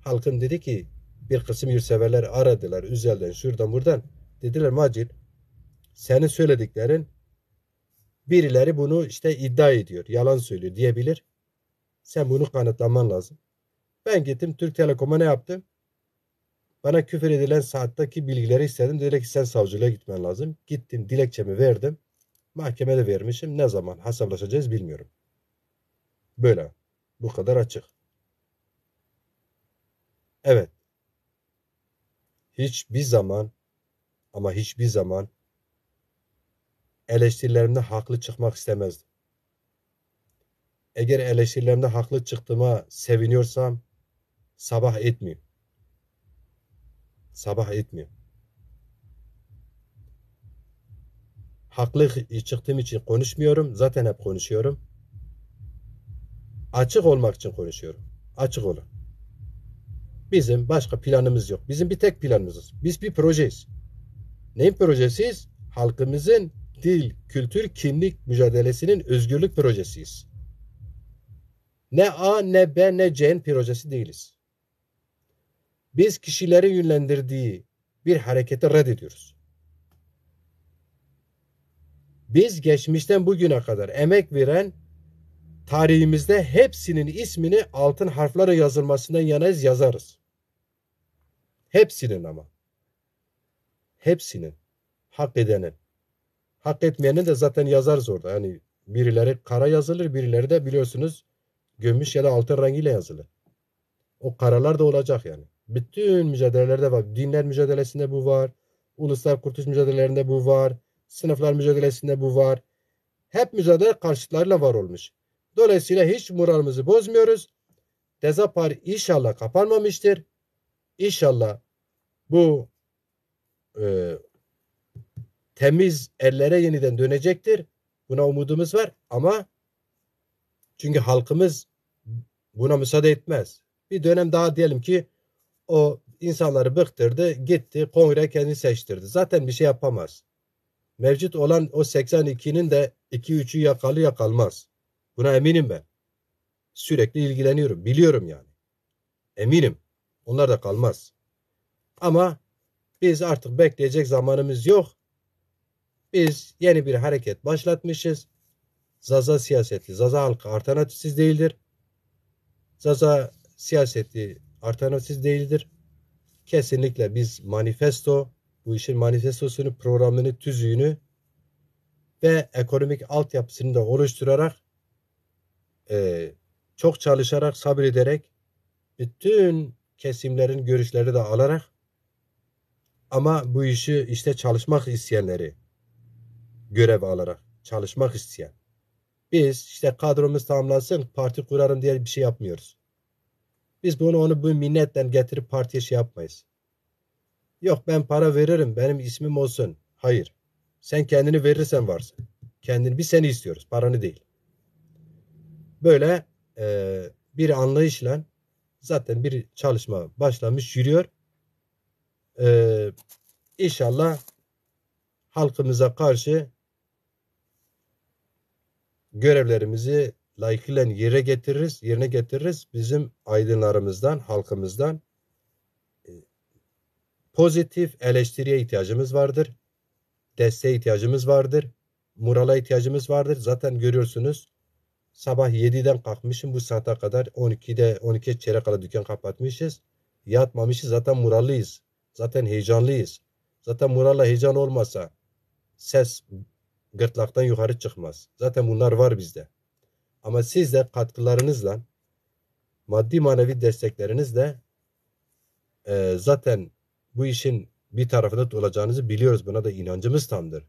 halkım dedi ki bir kısım yurtseverler aradılar üzerinden şuradan buradan. Dediler Macil senin söylediklerin birileri bunu işte iddia ediyor. Yalan söylüyor diyebilir. Sen bunu kanıtlaman lazım. Ben gittim Türk Telekom'a ne yaptım? Bana küfür edilen saatteki bilgileri istedim. Dediler ki sen savcılığa gitmen lazım. Gittim dilekçemi verdim. Mahkemede vermişim. Ne zaman hesaplaşacağız bilmiyorum. Böyle. Bu kadar açık. Evet hiçbir zaman ama hiçbir zaman eleştirilerimde haklı çıkmak istemezdim. Eğer eleştirilerimde haklı çıktığıma seviniyorsam sabah etmiyorum. Sabah etmiyorum. Haklı çıktığım için konuşmuyorum. Zaten hep konuşuyorum. Açık olmak için konuşuyorum. Açık olun. Bizim başka planımız yok. Bizim bir tek planımız. Biz bir projeyiz. Neyin projesiyiz? Halkımızın dil, kültür, kimlik mücadelesinin özgürlük projesiyiz. Ne A, ne B, ne C'nin projesi değiliz. Biz kişileri yönlendirdiği bir hareketi reddediyoruz. Biz geçmişten bugüne kadar emek veren tarihimizde hepsinin ismini altın harflara yazılmasından yanayız yazarız. Hepsinin ama. Hepsinin. Hak edenin. Hak etmeyenin de zaten yazarız orada. Yani birileri kara yazılır, birileri de biliyorsunuz gömüş ya da altın rengiyle yazılır. O karalar da olacak yani. Bütün mücadelelerde var. Dinler mücadelesinde bu var. Uluslar kurtuluş mücadelelerinde bu var. Sınıflar mücadelesinde bu var. Hep mücadele karşıtlarıyla var olmuş. Dolayısıyla hiç moralimizi bozmuyoruz. Dezapar inşallah kapanmamıştır. İnşallah bu e, temiz ellere yeniden dönecektir. Buna umudumuz var ama çünkü halkımız buna müsaade etmez. Bir dönem daha diyelim ki o insanları bıktırdı, gitti, kongre kendini seçtirdi. Zaten bir şey yapamaz. Mevcut olan o 82'nin de 2-3'ü yakalı yakalmaz. Buna eminim ben. Sürekli ilgileniyorum, biliyorum yani. Eminim. Onlar da kalmaz. Ama biz artık bekleyecek zamanımız yok. Biz yeni bir hareket başlatmışız. Zaza siyaseti, Zaza halkı alternatifsiz değildir. Zaza siyaseti alternatifsiz değildir. Kesinlikle biz manifesto, bu işin manifestosunu, programını, tüzüğünü ve ekonomik altyapısını da oluşturarak e, çok çalışarak, sabrederek bütün kesimlerin görüşleri de alarak ama bu işi işte çalışmak isteyenleri görev alarak çalışmak isteyen. Biz işte kadromuz tamamlansın parti kurarım diye bir şey yapmıyoruz. Biz bunu onu bu minnetten getirip partiye şey yapmayız. Yok ben para veririm benim ismim olsun. Hayır. Sen kendini verirsen varsın. Kendini biz seni istiyoruz paranı değil. Böyle e, bir anlayışla Zaten bir çalışma başlamış yürüyor. Ee, inşallah halkımıza karşı görevlerimizi layıkıyla yere getiririz, yerine getiririz. Bizim aydınlarımızdan, halkımızdan e, pozitif eleştiriye ihtiyacımız vardır. Desteğe ihtiyacımız vardır. Murala ihtiyacımız vardır. Zaten görüyorsunuz Sabah 7'den kalkmışım bu saate kadar 12'de 12'ye çeyrek kala dükkan kapatmışız. Yatmamışız zaten murallıyız. Zaten heyecanlıyız. Zaten moralla heyecan olmasa ses gırtlaktan yukarı çıkmaz. Zaten bunlar var bizde. Ama siz de katkılarınızla maddi manevi desteklerinizle e, zaten bu işin bir tarafında olacağınızı biliyoruz. Buna da inancımız tamdır.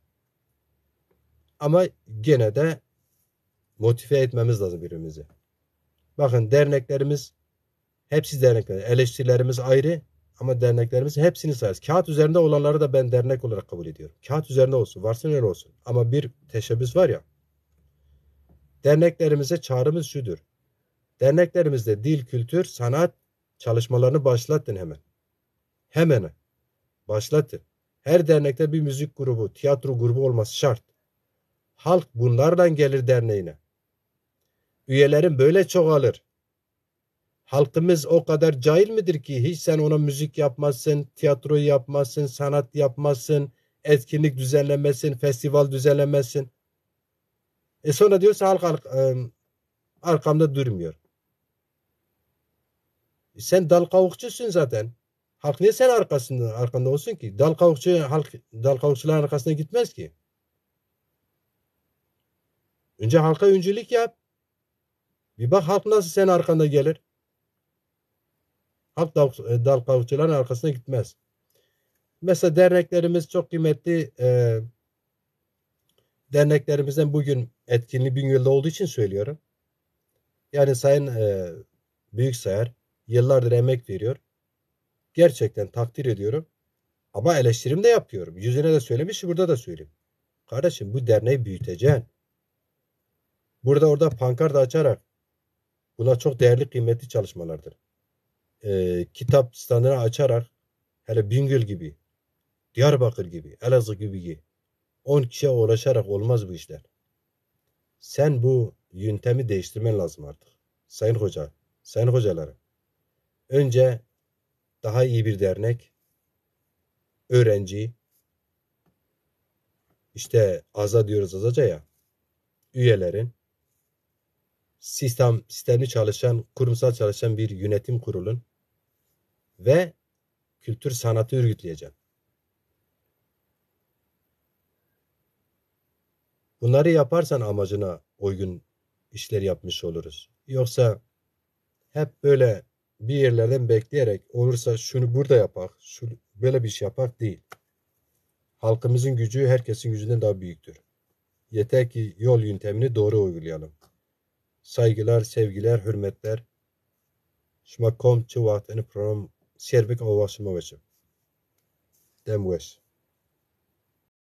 Ama gene de motive etmemiz lazım birbirimizi. Bakın derneklerimiz hepsi dernekler. Eleştirilerimiz ayrı ama derneklerimiz hepsini sayarız. Kağıt üzerinde olanları da ben dernek olarak kabul ediyorum. Kağıt üzerinde olsun, varsın öyle olsun. Ama bir teşebbüs var ya. Derneklerimize çağrımız şudur. Derneklerimizde dil, kültür, sanat çalışmalarını başlattın hemen. Hemen başlatın. Her dernekte bir müzik grubu, tiyatro grubu olması şart. Halk bunlarla gelir derneğine. Üyelerin böyle çoğalır. Halkımız o kadar cahil midir ki hiç sen ona müzik yapmazsın, tiyatro yapmazsın, sanat yapmazsın, etkinlik düzenlemesin, festival düzenlemesin. E sonra diyorsa halk, halk arkamda durmuyor. E sen dal kavukçusun zaten. Halk niye sen arkasında arkanda olsun ki? Dal kavukçu halk dal kavukçuların arkasına gitmez ki. Önce halka öncülük yap. Bir bak halk nasıl senin arkanda gelir. Halk dal, e, dal arkasına gitmez. Mesela derneklerimiz çok kıymetli e, derneklerimizden bugün etkinliği Bingöl'de olduğu için söylüyorum. Yani Sayın e, Büyüksayar yıllardır emek veriyor. Gerçekten takdir ediyorum. Ama eleştirim de yapıyorum. Yüzüne de söylemiş, burada da söyleyeyim. Kardeşim bu derneği büyüteceksin. Burada orada pankart açarak Bunlar çok değerli kıymetli çalışmalardır. Ee, kitap standını açarak hele Bingöl gibi, Diyarbakır gibi, Elazığ gibi 10 kişiye ulaşarak olmaz bu işler. Sen bu yöntemi değiştirmen lazım artık. Sayın hoca, sayın hocalarım. Önce daha iyi bir dernek, öğrenci, işte aza diyoruz azaca ya, üyelerin sistem sistemli çalışan, kurumsal çalışan bir yönetim kurulun ve kültür sanatı örgütleyeceğim. Bunları yaparsan amacına uygun işler yapmış oluruz. Yoksa hep böyle bir yerlerden bekleyerek olursa şunu burada yapak, şu böyle bir şey yapak değil. Halkımızın gücü herkesin gücünden daha büyüktür. Yeter ki yol yöntemini doğru uygulayalım saygılar, sevgiler, hürmetler. Şmakom çı vaatini program serbik avvaşıma veçim. Demveş.